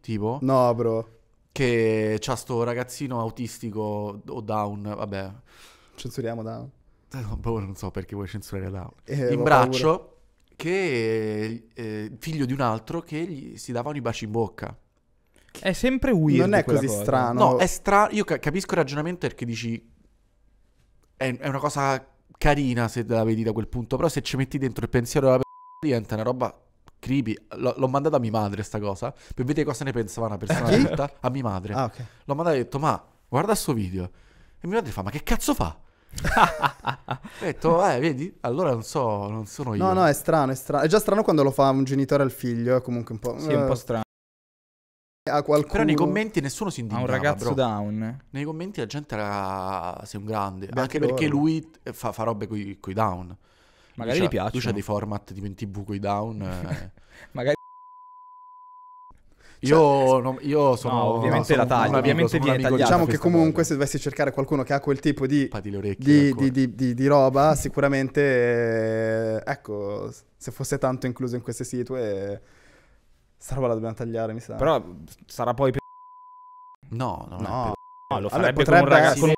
Tipo. No, bro. Che c'ha sto ragazzino autistico o down, vabbè. Censuriamo down. Eh, no, boh, non so perché vuoi censurare down. Eh, in braccio. Paura che eh, figlio di un altro che gli si davano i baci in bocca. È sempre weird. Non è così cosa. strano. No, è strano. Io capisco il ragionamento perché dici. È, è, una cosa carina se la vedi da quel punto. Però se ci metti dentro il pensiero della p diventa una roba creepy. L- l'ho mandata a mia madre, sta cosa. Per vedere cosa ne pensava una persona adulta. a mia madre. Ah, okay. L'ho mandata e ho detto, ma guarda sto video. E mia madre fa, ma che cazzo fa? Ho detto, eh, vedi, allora non so, non sono io. No, no, è strano, è strano. È già strano quando lo fa un genitore al figlio, è comunque un po'... Sì, è un po' eh, strano. A qualcuno... Però nei commenti nessuno si indignava. A un ragazzo bro. down. Nei commenti la gente era... sei un grande. Beh, anche loro. perché lui eh, fa, fa robe coi, coi down. Magari lui gli piace. Lui c'ha dei format tipo in tv coi down. Eh. Magari... Cioè, io, cioè, no, io sono no, ovviamente sono la taglio, ovviamente amico, viene tagliata. Diciamo che comunque se dovessi cercare qualcuno che ha quel tipo di, ecco. di, di, di roba, sicuramente eh, ecco, se fosse tanto incluso in queste situe eh, questa roba la dobbiamo tagliare, mi sa. Però sarà poi per... No, no, no. no lo farebbe allora, con un ragazzino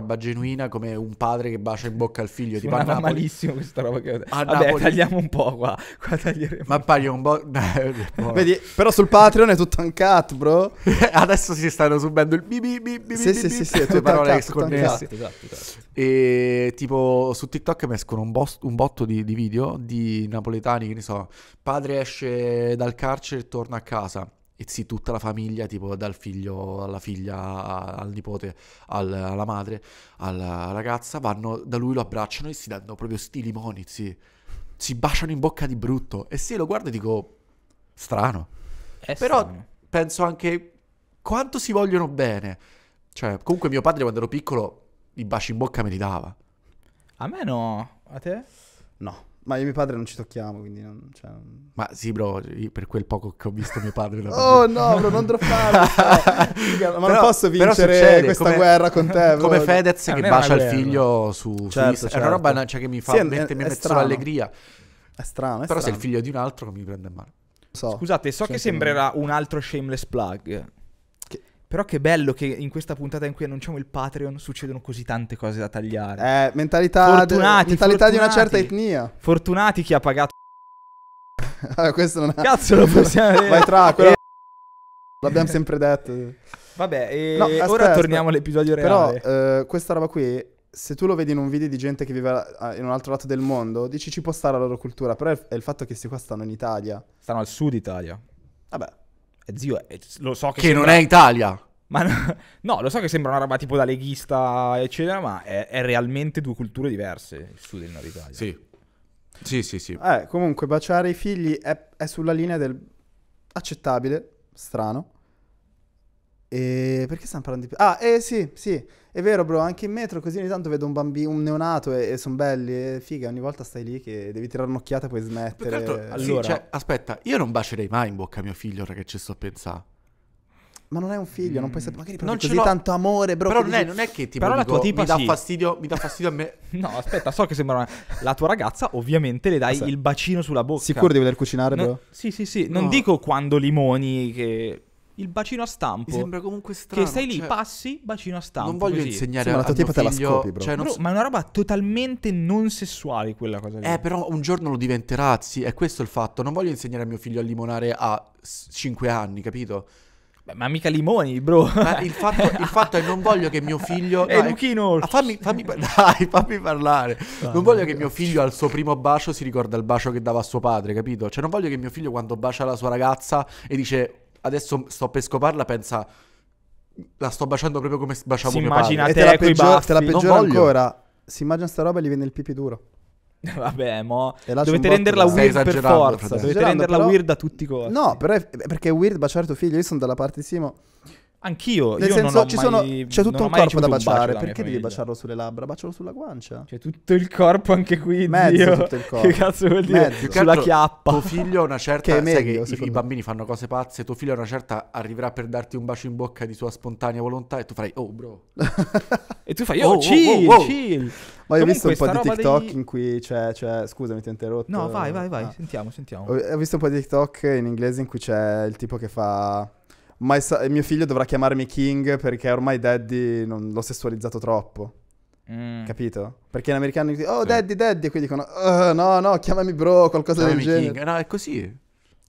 roba genuina come un padre che bacia in bocca al figlio. Sì, tipo ma malissimo questa roba che... A Vabbè, Napoli... tagliamo un po' qua. qua taglieremo. Ma pari un po'... Vedi, però sul Patreon è tutto un cut, bro. Adesso si stanno subendo il bi bi Sì, bi, sì, bi, sì, sì, è tutto parole sconnesse. Esatto, esatto, esatto. E tipo su TikTok mi escono un, boss, un botto di, di video di napoletani, che ne so, padre esce dal carcere e torna a casa e sì, tutta la famiglia, tipo dal figlio alla figlia, al nipote, al, alla madre, alla ragazza, vanno da lui, lo abbracciano e si danno proprio sti limoni, sì. Si baciano in bocca di brutto. E sì, lo guardo e dico, strano. È Però strano. penso anche quanto si vogliono bene. Cioè, comunque mio padre quando ero piccolo i baci in bocca me li dava. A me no, a te? No. Ma io e mio padre non ci tocchiamo, quindi non, cioè... Ma sì, bro, per quel poco che ho visto mio padre... oh no, bro, non dropparlo! cioè. Ma però, non posso vincere succede, questa come, guerra con te, bro. Come Fedez eh, che bacia il figlio su, certo, su cioè, certo. È una roba cioè, che mi fa sì, mettere mi mette allegria. È strano, è Però strano. se è il figlio di un altro mi prende male. So, Scusate, so che sembrerà un altro shameless plug, però che bello che in questa puntata in cui annunciamo il Patreon succedono così tante cose da tagliare. Eh, mentalità, fortunati, mentalità fortunati, di una certa etnia. Fortunati chi ha pagato. ah, questo non è. Cazzo, lo possiamo dire. Vai tra, quello. E... Eh. L'abbiamo sempre detto. Vabbè, e no, aspetta, ora torniamo all'episodio reale. Però, eh, questa roba qui se tu lo vedi in un video di gente che vive in un altro lato del mondo, dici ci può stare la loro cultura, però è il fatto che questi qua stanno in Italia. Stanno al sud Italia. Vabbè. Eh, zio, eh, lo so che... Che sembra... non è Italia. Ma no, no, lo so che sembra una roba tipo da leghista, eccetera, ma è, è realmente due culture diverse, il sud e il nord Italia. Sì. Sì, sì, sì. Eh, comunque, baciare i figli è, è sulla linea del accettabile, strano. E perché stiamo parlando di... Ah, eh sì, sì, è vero bro, anche in metro così ogni tanto vedo un bambino, un neonato e, e sono belli, e figa, ogni volta stai lì che devi tirare un'occhiata e poi smettere. Altro, allora... Sì, cioè, aspetta, io non bacerei mai in bocca a mio figlio, ora che ci sto a pensare. Ma non è un figlio, mm. non puoi mm. sapere. Magari non c'è tanto amore, bro. Però non, dici... è, non è, che tipo, Però la tua tipa mi dà sì. fastidio, mi dà fastidio a me. no, aspetta, so che sembra una... La tua ragazza, ovviamente, le dai il bacino sulla bocca. Sicuro di voler cucinare, no, bro? Sì, sì, sì. No. Non dico quando limoni che il bacino a stampo. Mi sembra comunque strano. Che stai lì, cioè, passi, bacino a stampo. Non voglio così. insegnare sì, ma a, a te la scopi, bro. Cioè, bro so... Ma è una roba totalmente non sessuale quella cosa lì. Eh, però un giorno lo diventerà, sì, è questo il fatto. Non voglio insegnare a mio figlio a limonare a 5 anni, capito? Beh, ma mica limoni, bro. Ma il, fatto, il fatto è che non voglio che mio figlio. Ehi, Luchino! fammi, fammi, dai, fammi parlare. Dai, ah, non voglio che mio figlio al suo primo bacio si ricorda il bacio che dava a suo padre, capito? Cioè, non voglio che mio figlio, quando bacia la sua ragazza e dice adesso sto per scoparla, pensa la sto baciando proprio come baciavo si mio immagina padre. Te, e te la, peggior- te la peggiora ancora. Si immagina sta roba e gli viene il pipi duro. Vabbè, mo dovete renderla weird per forza, frate. dovete renderla però... weird a tutti i costi. No, però è, perché è weird baciare tuo figlio, io sono dalla parte di Simo. Anch'io, Nel io senso, non ho sono, mai, c'è tutto un corpo da baciare, perché devi baciarlo sulle labbra? Bacialo sulla guancia. C'è tutto il corpo anche qui, Mezzo Dio. tutto il corpo. Che cazzo vuol dire? Mezzo. Sulla altro, chiappa. Tuo figlio ha una certa... Che è meglio, sai che i, i, bambini fanno cose pazze, tuo figlio ha una certa... Arriverà per darti un bacio in bocca di sua spontanea volontà e tu farai, oh bro. e tu fai, oh, oh chill, oh, oh, chill. Ma hai visto un po' di TikTok dei... in cui c'è, c'è... Scusami, ti ho interrotto. No, vai, vai, vai, ah. sentiamo, sentiamo. ho visto un po' di TikTok in inglese in cui c'è il tipo che fa ma mio figlio dovrà chiamarmi King perché ormai Daddy non- l'ho sessualizzato troppo. Mm. Capito? Perché in americano dicono, oh sì. daddy, daddy, e qui dicono, oh, no, no, chiamami bro, qualcosa chiamami del genere. No, è così.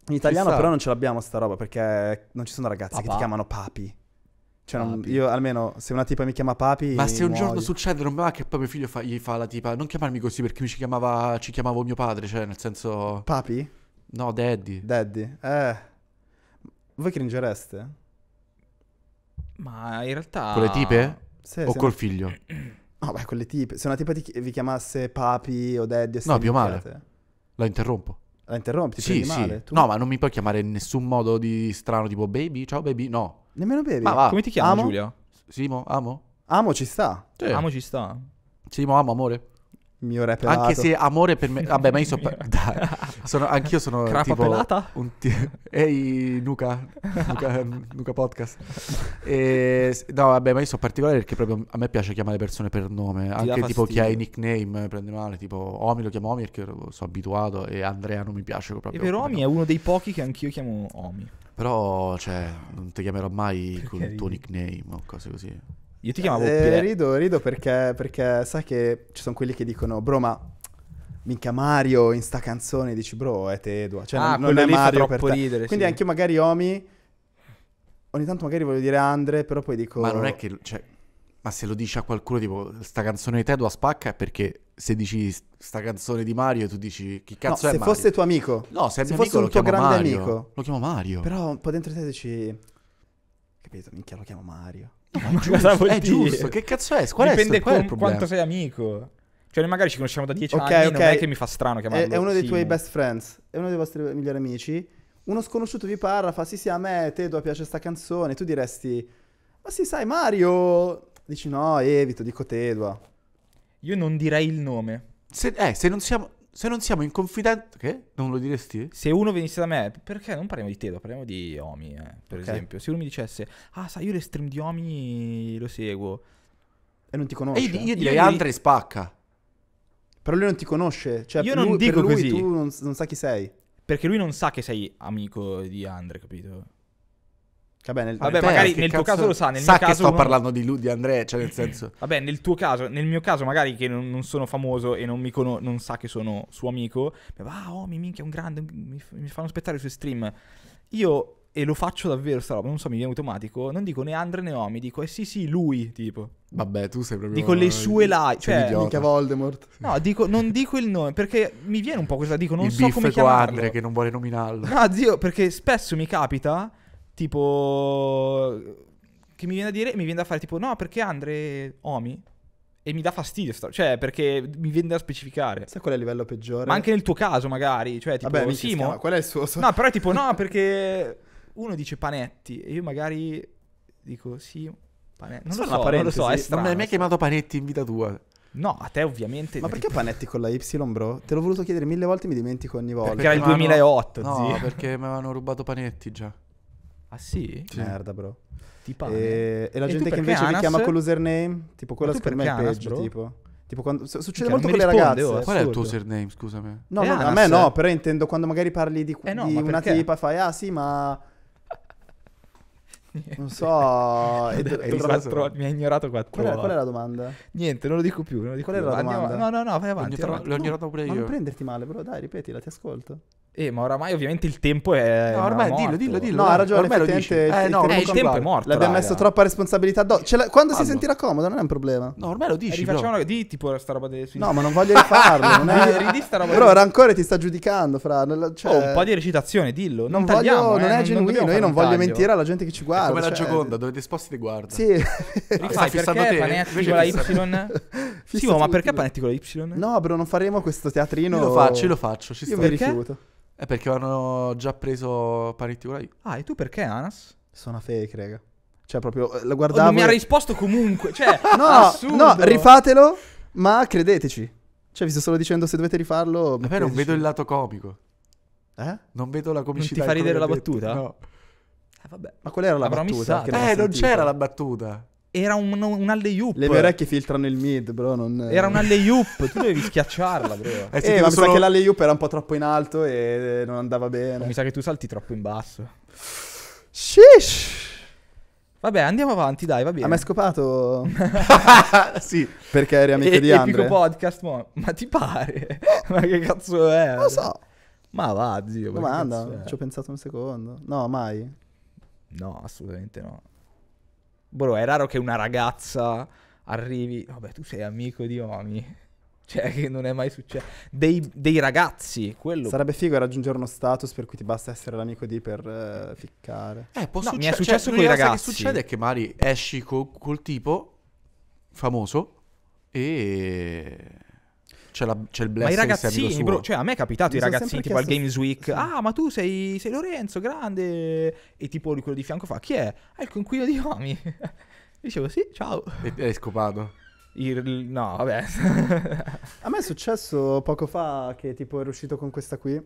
In italiano però non ce l'abbiamo sta roba perché non ci sono ragazzi Papà. che ti chiamano papi. Cioè, non, io almeno se una tipa mi chiama papi. Ma se un muoio. giorno succede, non va che poi mio figlio fa, gli fa la tipa, non chiamarmi così perché mi ci chiamava, ci chiamavo mio padre, cioè nel senso. Papi? No, daddy. Daddy, eh. Voi cringereste? Ma in realtà... Con le tipe? Sì, o col una... figlio? No, beh, con le tipe. Se una tipa ti... vi chiamasse papi o daddy... No, più male. La interrompo. La interrompi? Sì, sì. Male, no, ma non mi puoi chiamare in nessun modo di strano, tipo baby, ciao baby, no. Nemmeno baby. Ma va. Come ti chiami, Giulia? Simo, amo? Amo ci sta. Sì. Amo ci sta. Simo, amo, amore mio re pelato. Anche se amore per me... Vabbè, ma io so... Dai, sono, anch'io sono Crapa tipo... pelata? T... Ehi, Nuca. Nuca, Nuca Podcast. E... No, vabbè, ma io so particolare perché proprio a me piace chiamare persone per nome. Ti anche tipo chi ha i nickname prende male, tipo Omi lo chiamo Omi perché sono abituato e Andrea non mi piace proprio. E per Omi è uno dei pochi che anch'io chiamo Omi. Però, cioè, non ti chiamerò mai perché con il tuo nickname o cose così. Io ti chiamavo eh, Pier. Rido, rido perché, perché sai che ci sono quelli che dicono, bro, ma minchia Mario in sta canzone dici bro è te Edua cioè ah, non, non è Mario per te. ridere quindi sì. anche io magari Omi ogni tanto magari voglio dire Andre però poi dico ma non è che cioè, ma se lo dici a qualcuno tipo sta canzone di Tedua spacca è perché se dici sta canzone di Mario tu dici chi cazzo no, è se Mario se fosse tuo amico no se, se fosse un tuo grande Mario. amico lo chiamo Mario però un po' dentro di te dici capito minchia lo chiamo Mario ma giusto, è giusto, che cazzo è? Qual Dipende è, qual è il problema? quanto sei amico. Cioè, noi magari ci conosciamo da 10 okay, anni, okay. non è che mi fa strano chiamarlo. È, è uno dei tuoi best friends, è uno dei vostri migliori amici. Uno sconosciuto vi parla, fa sì sì a me, Tedo piace questa canzone, tu diresti "Ma sì, sai Mario". Dici "No, evito, dico Tedua". Io non direi il nome. Se, eh, se non siamo se non siamo in confidenza... Che? Non lo diresti? Se uno venisse da me, perché non parliamo di Tedo, parliamo di Omi, eh, per okay. esempio. Se uno mi dicesse, ah, sai, io le stream di Omi lo seguo. E non ti conosco. E io, io direi, Andre spacca. Però lui non ti conosce. Cioè, io non lui, dico per lui così. tu non, non sa chi sei. Perché lui non sa che sei amico di Andre, capito? Vabbè, nel, Vabbè te, magari nel tuo caso lo sa, nel sa mio che caso sto non... parlando di lui, di Andrea, cioè nel senso... Vabbè, nel tuo caso, nel mio caso magari che non, non sono famoso e non, mi cono- non sa che sono suo amico, mi va, ah, oh, mi minchia, è un grande, mi, mi fanno aspettare i suoi stream. Io, e lo faccio davvero sta roba, non so, mi viene automatico, non dico né Andre né Omi, dico, eh sì sì, lui, tipo. Vabbè, tu sei proprio... Dico le sue live, cioè... Mica Voldemort. No, dico, non dico il nome, perché mi viene un po' questa, dico, non il so come chiamarlo. Il Andre che non vuole nominarlo. No, zio, perché spesso mi capita Tipo, che mi viene a dire, mi viene da fare tipo, no, perché Andre Omi? E mi dà fastidio, sta- cioè, perché mi viene da specificare. Sai qual è il livello peggiore? Ma anche nel tuo caso, magari, cioè, tipo, Vabbè, Simo... qual è il suo... No, però è tipo, no, perché uno dice panetti, e io magari dico, sì, panetti. Non, non, lo so, non lo so, è strano. Non mi hai mai chiamato panetti in vita tua? No, a te ovviamente. Ma perché Panetti con la Y, bro? Te l'ho voluto chiedere mille volte e mi dimentico ogni volta. Perché, perché era il 2008, no, zio. No, perché mi avevano rubato Panetti già. Ah sì? sì. Merda, bro. Tipo, e, e, la e gente che invece Anas... mi chiama con l'username, tipo quella per me è Anas, peggio, bro? tipo. Tipo quando, succede molto con le ragazze. Oh, qual è il tuo username, scusami? No, no a me no, però intendo quando magari parli di, eh no, di una perché? tipa, fai "Ah, sì, ma Non so, quattro, mi ha ignorato quattro qual qual è la domanda? Niente, non lo dico più. Non lo dico qual più. era la domanda? Andiamo, no, no, no, vai avanti. L'ho ignorato pure io. Non prenderti male, però dai, ripetila, ti ascolto. Eh, ma oramai ovviamente il tempo è. No, ormai dillo, dillo, dillo. No, ha ragione. Ormai lo dici. Eh, il, no, il, eh, il tempo è morto. L'abbiamo raga. messo troppa responsabilità addosso. La... Quando allora. Ah, si sentirà comodo, non è un problema. No, ormai lo dici. Eh, rifacciamo di tipo sta roba delle sue. No, ma non voglio rifarlo. non è... Ridi sta roba. Però Rancore ti sta giudicando, fra. Cioè... Oh, un po' di recitazione, dillo. Non, non tagliamo, voglio, eh, non è genuino. io non voglio mentire alla gente che ci guarda. È come la cioè. Gioconda, dove ti sposti ti guarda. Sì. Rifai perché Panetti con la Y? Sì, ma perché Panetti con la Y? No, però non faremo questo teatrino. Io lo faccio, io lo faccio. Ci sto. Io mi rifiuto. È perché avevano già preso parecchi Ah, e tu perché Anas? Sono a fake, raga. Cioè, proprio eh, lo guardavo. Oh, non mi ha risposto comunque. Cioè, no, assurdo. no, rifatelo, ma credeteci. Cioè, vi sto solo dicendo se dovete rifarlo. Vabbè, non vedo il lato comico. Eh? Non vedo la comicità. Non ti fa ridere la battuta? No. Eh, vabbè. Ma qual era la Avrò battuta? Eh, non sentito. c'era la battuta. Era un, un alley-oop. Le mie orecchie filtrano il mid, bro. Non... Era un alley-oop. tu devi schiacciarla, bro. Eh, eh sì, eh ma sono... mi sa che l'alley-oop era un po' troppo in alto e eh, non andava bene. Oh, mi sa che tu salti troppo in basso. Shish. Vabbè, andiamo avanti, dai, va bene. Ha mai scopato? sì. Perché eri amico e, di Andre. Epico podcast, mo. ma ti pare? ma che cazzo è? lo so. Ma va, zio. Domanda, ci ho pensato un secondo. No, mai? No, assolutamente no bro, è raro che una ragazza arrivi... Vabbè, tu sei amico di Omi. Cioè, che non è mai successo. Dei, dei, ragazzi, quello. Sarebbe figo raggiungere uno status per cui ti basta essere l'amico di per uh, ficcare. Eh, posso no, succe- mi è successo cioè, con i ragazzi. che succede è che Mari esci co- col tipo famoso e c'è, la, c'è il blessing. Ma i ragazzini, bro, cioè a me è capitato i ragazzini tipo al Games Week, sì. ah ma tu sei, sei, Lorenzo, grande, e tipo quello di fianco fa, chi è? È ah, il conquino di Omi. Dicevo sì, ciao. E hai scopato? Il, no, vabbè. a me è successo poco fa che tipo ero uscito con questa qui.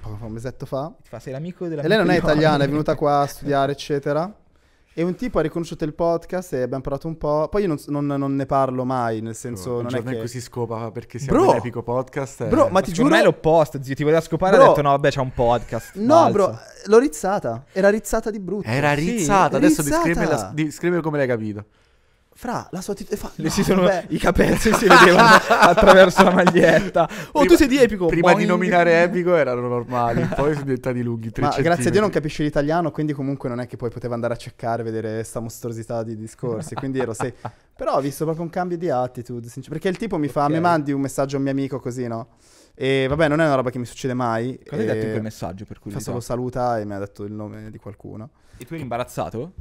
Poco fa, un mesetto fa. Ti fa, sei l'amico della E lei non è italiana, è venuta qua a studiare, eccetera. E un tipo ha riconosciuto il podcast e abbiamo parlato un po'. Poi io non, non, non ne parlo mai, nel senso. Oh, non è che... in cui si scopa perché siamo bro, un epico podcast. Bro, e... ma ti giuro. Ma è l'opposto, zio. Ti voleva scopare bro, ha detto no, vabbè, c'è un podcast. No, falso. bro, l'ho rizzata. Era rizzata di brutto. Era rizzata. Sì, Adesso rizzata. Descrive, la, descrive come l'hai capito. Fra la sua titola No, si sono, vabbè. I capelli si vedevano attraverso la maglietta. Oh, prima, tu sei di Epico. Prima Boing. di nominare Epico erano normali, poi sono diventati lunghi. Ma centimetri. grazie a Dio non capisce l'italiano, quindi comunque non è che poi poteva andare a cercare vedere sta mostruosità di discorsi. Quindi ero sei. Però ho visto proprio un cambio di attitude. Sincer- perché il tipo mi okay. fa: Mi mandi un messaggio a un mio amico così, no? E vabbè, non è una roba che mi succede mai. Cosa hai detto in quel messaggio? Per cui fa solo saluta e mi ha detto il nome di qualcuno. E tu eri imbarazzato?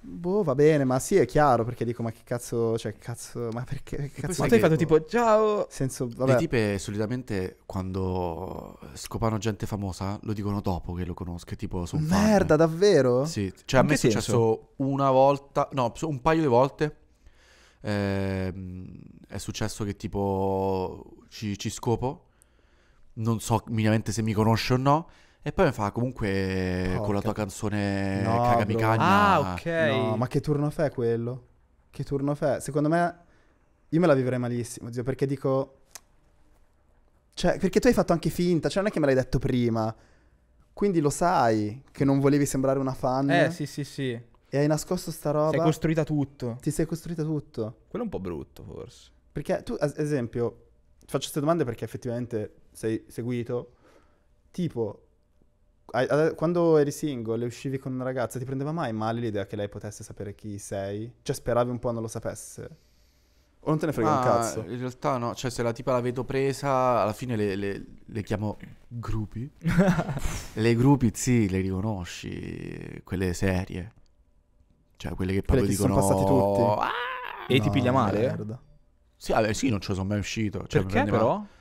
boh, va bene, ma sì, è chiaro perché dico, ma che cazzo, cioè, cazzo, ma perché che cazzo? Ma tu hai fatto tipo, ciao! Senso, vabbè. Le tipe solitamente quando scopano gente famosa lo dicono dopo che lo conosco, tipo, sono Merda, fan. davvero? Sì, cioè a me è successo una volta, no, un paio di volte. Eh, è successo che tipo ci, ci scopo, non so minimamente se mi conosce o no e poi mi fa comunque Porca. con la tua canzone no, Cagami Ah, ok. No, ma che turno fè quello? Che turno fè? Secondo me io me la vivrei malissimo, zio, perché dico... Cioè, perché tu hai fatto anche finta, cioè non è che me l'hai detto prima. Quindi lo sai che non volevi sembrare una fan. Eh, sì, sì, sì. E hai nascosto sta roba. Sei costruita tutto. Ti sei costruita tutto. Quello è un po' brutto, forse. Perché tu, ad esempio, ti faccio queste domande perché effettivamente sei seguito. Tipo, quando eri single e uscivi con una ragazza, ti prendeva mai male l'idea che lei potesse sapere chi sei? Cioè, speravi un po' non lo sapesse? O non te ne frega ah, un cazzo? In realtà no, cioè se la tipa la vedo presa, alla fine le, le, le chiamo gruppi. le gruppi, sì, le riconosci, quelle serie. Cioè quelle che proprio quelle che dicono... Sono passati tutti. Ah, e no, ti piglia male? Merda. Sì, vabbè, sì, non ci sono mai uscito. Cioè, Perché però? Male.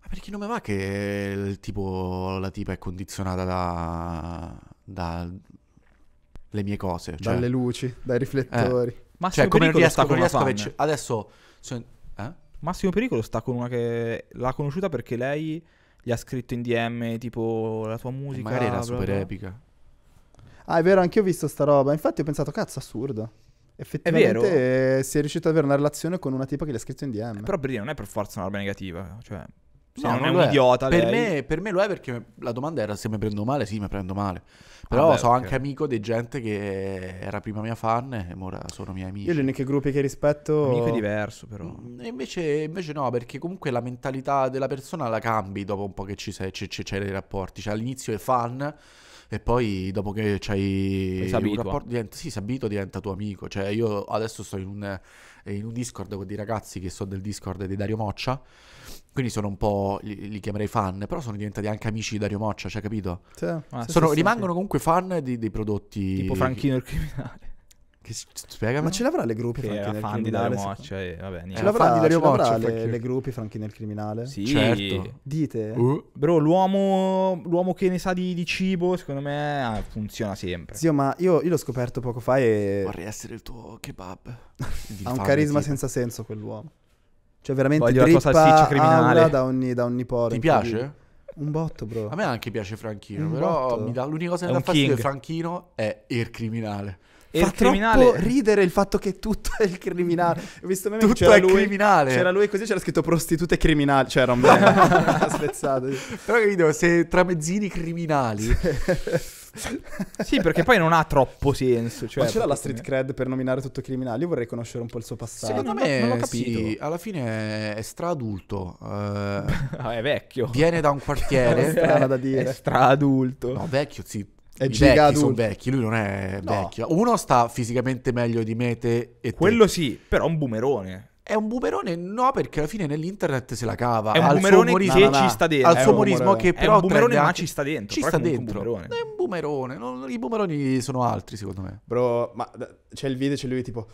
Ma perché non mi va che il tipo, la tipa è condizionata da, da le mie cose. Cioè, Dalle luci, dai eh. riflettori. Eh. Massimo cioè, come non riesco, non riesco a vec- Adesso... Sono, eh? Massimo Pericolo sta con una che l'ha conosciuta perché lei gli ha scritto in DM tipo la tua eh, musica... E magari era bla, super bla. epica. Ah, è vero, anche io ho visto sta roba. Infatti ho pensato, cazzo, assurdo. Effettivamente è si è riuscito ad avere una relazione con una tipa che gli ha scritto in DM. Eh, però per Brina non è per forza una roba negativa. Cioè, no, non, è un è. idiota. Per me, per me, lo è perché la domanda era se mi prendo male, sì, mi prendo male. Però Vabbè, so okay. anche amico di gente che era prima mia fan e ora sono miei amici. Io le uniche gruppi che rispetto... Amico è diverso però. Mm, invece, invece, no, perché comunque la mentalità della persona la cambi dopo un po' che ci sei, c'è, c'è, c'è, c'è rapporti. Cioè all'inizio è fan e poi dopo che c'hai un rapporto diventa, sì, Sabito diventa tuo amico, cioè io adesso sto in un, in un Discord con dei ragazzi che sono del Discord di Dario Moccia, quindi sono un po', li, li, chiamerei fan, però sono diventati anche amici di Dario Moccia, cioè capito? Sì, ah, sono, sì, rimangono comunque fan di, dei prodotti... Tipo Franchino il criminale. Che spiega? Ma ce l'avrà le gruppi Franchi nel fan criminale? Di Moccia e vabbè, Ce l'avrà di Dario le, le gruppi Franchi nel criminale? Sì, certo. Dite. Uh. Bro, l'uomo, l'uomo che ne sa di, di, cibo, secondo me ah, funziona sempre. Zio, ma io, io l'ho scoperto poco fa e vorrei essere il tuo kebab. ha un carisma tipo. senza senso quell'uomo. Cioè veramente Voglio drippa la criminale. da ogni da ogni poro. Ti piace? Un botto, bro. A me anche piace Franchino, un però dà, l'unica cosa che mi dà fastidio di Franchino è il criminale. E Fa criminale... ridere il fatto che tutto è il criminale. Ho visto meme tutto c'era è lui, criminale. C'era lui così, c'era scritto prostitute criminali. Cioè, era un meme. Spezzato. Però che video, se tramezzini criminali. sì, perché poi non ha troppo senso. Cioè, Ma c'era la street cred per nominare tutto criminale? Io vorrei conoscere un po' il suo passato. Secondo me, non, l'ho capito. Sì, alla fine è stradulto. Eh, ah, è vecchio. Viene da un quartiere. strana da dire. È stradulto. No, vecchio, sì è I vecchi sono vecchi, lui non è no. vecchio. Uno sta fisicamente meglio di me te e Quello te. sì, però è un boomerone. È un boomerone no, perché alla fine nell'internet se la cava. È un boomerone che no, ci sta dentro. Al suo umorismo che però... È un boomerone ma ci sta dentro. Ci sta dentro. Un è un boomerone. Non, I boomeroni sono altri secondo me. Bro, ma c'è il video, c'è lui tipo...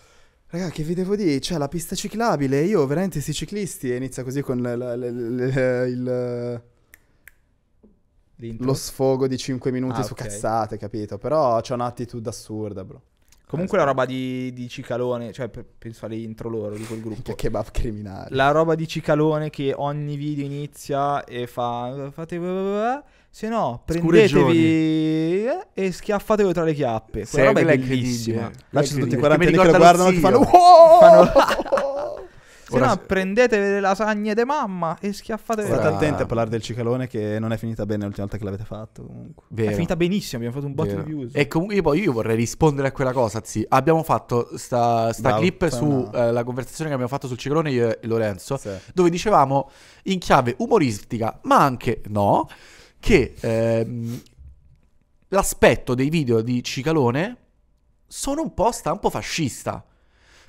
Raga, che vi devo dire? C'è la pista ciclabile. Io veramente sti ciclisti. E inizia così con il... L'intro. lo sfogo di 5 minuti ah, su okay. cazzate, capito? Però c'è un'attitude assurda, bro. Comunque eh, la roba di, di, Cicalone, cioè penso alle intro loro di quel gruppo. che kebab criminale. La roba di Cicalone che ogni video inizia e fa... Fate... Se no, prendetevi eh, e schiaffatelo tra le chiappe. Quella roba è bellissima. Là ci sono tutti i 40 che lo guardano e fanno... Wow! fanno Se Ora... no, prendete le lasagne di mamma e schiaffate. State attenti a parlare del cicalone che non è finita bene l'ultima volta che l'avete fatto. Vero. È finita benissimo, abbiamo fatto un botto di views. E comunque poi io, vorrei rispondere a quella cosa, sì. Abbiamo fatto sta, sta Bravo, clip sulla una... Eh, conversazione che abbiamo fatto sul cicalone io e Lorenzo, sì. dove dicevamo in chiave umoristica, ma anche no, che ehm, l'aspetto dei video di cicalone sono un po' stampo fascista.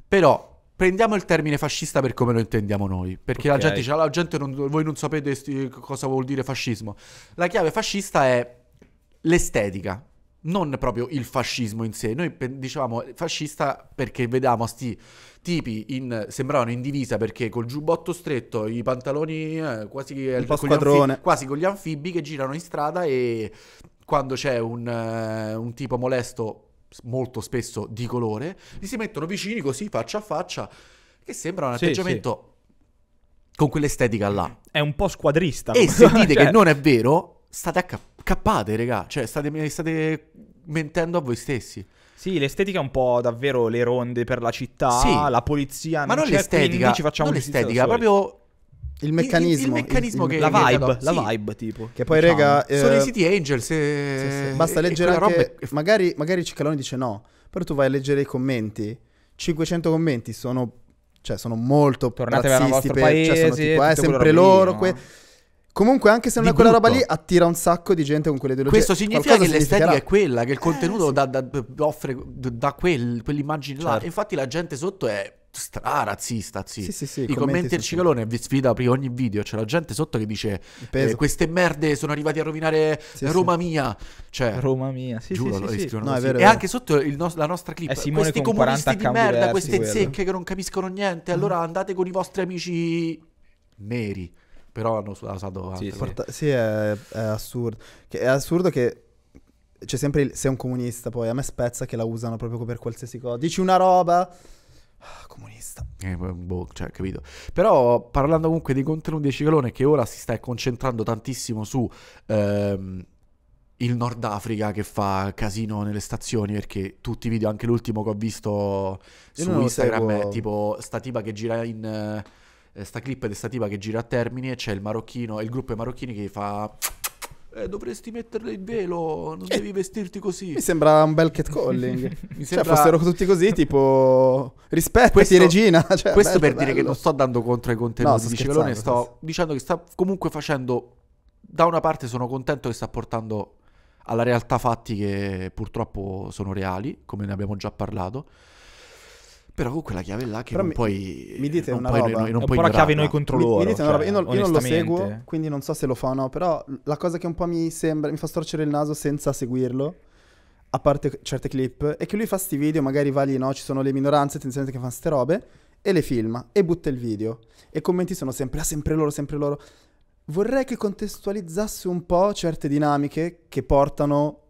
Però prendiamo il termine fascista per come lo intendiamo noi, perché okay. la gente dice, ah, la gente non, voi non sapete sti, cosa vuol dire fascismo. La chiave fascista è l'estetica, non proprio il fascismo in sé. Noi dicevamo eh, fascista perché vediamo sti tipi in, sembravano in divisa perché col giubbotto stretto, i pantaloni eh, quasi, al, con anfibi, quasi con gli anfibi che girano in strada e quando c'è un, uh, un tipo molesto molto spesso di colore, li si mettono vicini così faccia a faccia, che sembra un atteggiamento sì, sì. con quell'estetica là. È un po' squadrista. E se dite cioè... che non è vero, state accappate, regà, cioè state, state mentendo a voi stessi. Sì, l'estetica è un po' davvero le ronde per la città, sì. la polizia, ma non, non l'estetica, ci facciamo non l'estetica, proprio il meccanismo, il, il meccanismo il, che, la vibe, la vibe sì. tipo. Che poi, diciamo, rega. Eh, sono i City Angels. E, sì, sì. Basta leggere anche. È... Magari, magari Ciccaloni dice no, però tu vai a leggere i commenti. 500 commenti sono, cioè, sono molto Tornate razzisti. Per, cioè, paese, cioè, sono tipo, eh, sempre loro. Lì, no? Comunque, anche se non di è quella brutto. roba lì, attira un sacco di gente con quelle ideologie. Questo significa che l'estetica è quella, che il contenuto eh, da, da, offre da quel, quell'immagine certo. là. Infatti, la gente sotto è stra-razzista, sì. Sì, sì, sì. I commenti a Cicalone vi sfida apri ogni video, c'è la gente sotto che dice eh, queste merde sono arrivati a rovinare sì, Roma sì. mia. Cioè, Roma mia, sì, giuro, sì, sì, no, è vero, E vero. anche sotto no- la nostra clip, eh, questi comunisti di merda, diversi, eh, queste quello. zecche che non capiscono niente, allora mm. andate con i vostri amici neri. Però hanno usato Sì, Porta- sì è, è assurdo. Che è assurdo che c'è sempre il, sei un comunista poi a me spezza che la usano proprio per qualsiasi cosa dici una roba Ah, comunista. Eh, boh, cioè, capito. Però parlando comunque dei contenuti di Ciclone che ora si sta concentrando tantissimo su ehm, il Nord Africa che fa casino nelle stazioni perché tutti i video, anche l'ultimo che ho visto su Instagram seguo... è tipo sta tipa che gira in eh, sta clip di sta tipa che gira a Termini e c'è il marocchino, il gruppo dei marocchini che fa eh, dovresti metterle il velo, non devi vestirti così. Mi sembra un bel catcalling. Mi cioè, sembra... Cioè, fossero tutti così, tipo, rispetto questo, regina. Cioè, questo bello, per bello. dire che non sto dando contro i contenuti no, di Civelone, sto senso. dicendo che sta comunque facendo... Da una parte sono contento che sta portando alla realtà fatti che purtroppo sono reali, come ne abbiamo già parlato però con quella chiave là che Però non mi, puoi... Mi dite non una puoi, roba. Noi, non è puoi po' la chiave noi contro mi, loro. Mi dite cioè, una roba, io non, io non, lo seguo, quindi non so se lo fa o no, però la cosa che un po' mi sembra, mi fa storcere il naso senza seguirlo, a parte certe clip, è che lui fa sti video, magari va lì, no, ci sono le minoranze tendenzialmente che fanno ste robe, e le filma, e butta il video. E i commenti sono sempre, ah, sempre loro, sempre loro. Vorrei che contestualizzasse un po' certe dinamiche che portano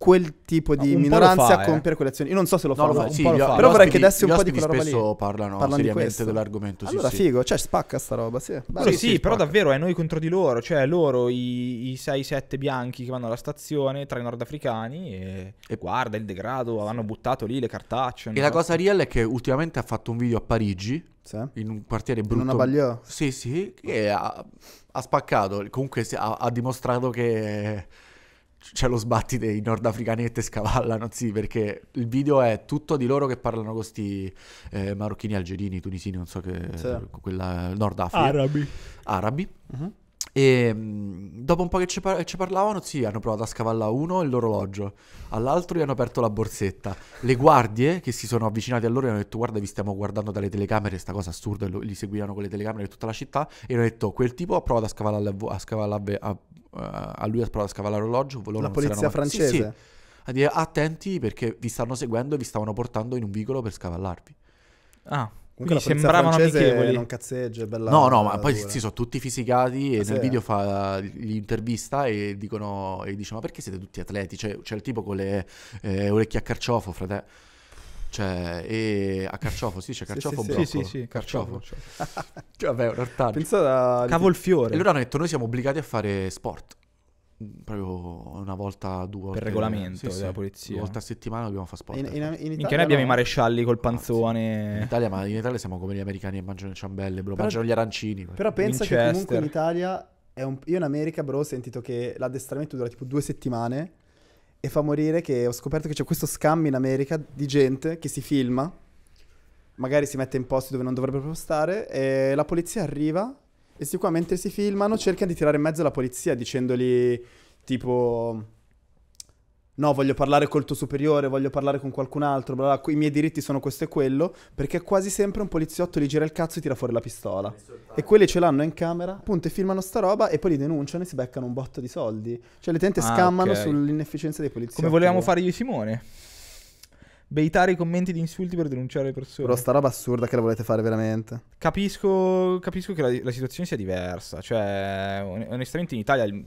quel tipo di un minoranza fa, a compiere eh. quelle azioni. Io non so se lo fa, no, lo fa, sì, lo fa. però vorrei che desse un po' di quella roba spesso parlano, parlano seriamente dell'argomento, sì, Allora sì. figo, cioè spacca sta roba, sì. Bello. Sì, sì, sì però davvero è eh, noi contro di loro, cioè loro i, i 6-7 bianchi che vanno alla stazione tra i nordafricani e, e guarda il degrado, hanno buttato lì le cartacce. E no? la cosa real è che ultimamente ha fatto un video a Parigi in un quartiere brutto. In una bagliò? Sì, sì, che ha, ha spaccato, comunque ha, ha dimostrato che c'è lo sbatti dei nordafricani che te scavallano, sì, perché il video è tutto di loro che parlano con questi eh, marocchini, algerini, tunisini, non so che... Sì. Quella, Nord Africa. Arabi. Arabi. Uh-huh. E mm, dopo un po' che ci, par- ci, parlavano, sì, hanno provato a scavallare a uno l'orologio, all'altro gli hanno aperto la borsetta. Le guardie che si sono avvicinate a loro hanno detto: Guarda, vi stiamo guardando dalle telecamere, sta cosa assurda. E li seguivano con le telecamere di tutta la città. E hanno detto: Quel tipo ha provato a scavallare a, vo- a, a, eh, a, lui ha provato a scavallare l'orologio. La polizia francese. Sì, sì. A dire attenti perché vi stanno seguendo e vi stavano portando in un vicolo per scavallarvi. Ah. Comunque Quindi la sembravano amichevoli. Non cazzeggia, bella. No, no, ma poi si sono tutti fisicati e ah, nel sì. video fa l'intervista e dicono e dice "Ma perché siete tutti atleti?" Cioè, c'è il tipo con le eh, orecchie a carciofo, frate. Cioè, e a carciofo, si c'è carciofo sì, sì, sì, sì, sì, carciofo. carciofo. Vabbè, un ortaggio. Pensate a... Cavolfiore. E loro hanno detto, noi siamo obbligati a fare sport proprio una volta due per regolamento sì, della sì. polizia una volta a settimana dobbiamo fare sport in, in, in Italia Minchia, noi abbiamo no. i marescialli col panzone in Italia ma in Italia siamo come gli americani e mangiano le ciambelle bro però, mangiano gli arancini però pensa Winchester. che comunque in Italia un, io in America bro ho sentito che l'addestramento dura tipo due settimane e fa morire che ho scoperto che c'è questo scambio in America di gente che si filma magari si mette in posti dove non dovrebbe proprio stare e la polizia arriva questi qua mentre si filmano cercano di tirare in mezzo la polizia dicendogli tipo... No, voglio parlare col tuo superiore, voglio parlare con qualcun altro, bla bla, i miei diritti sono questo e quello, perché quasi sempre un poliziotto gli gira il cazzo e tira fuori la pistola. E quelli ce l'hanno in camera, appunto, e filmano sta roba e poi li denunciano e si beccano un botto di soldi. Cioè le tente ah, scammano okay. sull'inefficienza dei poliziotti. Come volevamo fare io e Simone beitare i commenti di insulti per denunciare le persone. Però sta roba assurda che la volete fare veramente. Capisco, capisco che la, la, situazione sia diversa. Cioè, on- onestamente in Italia, il,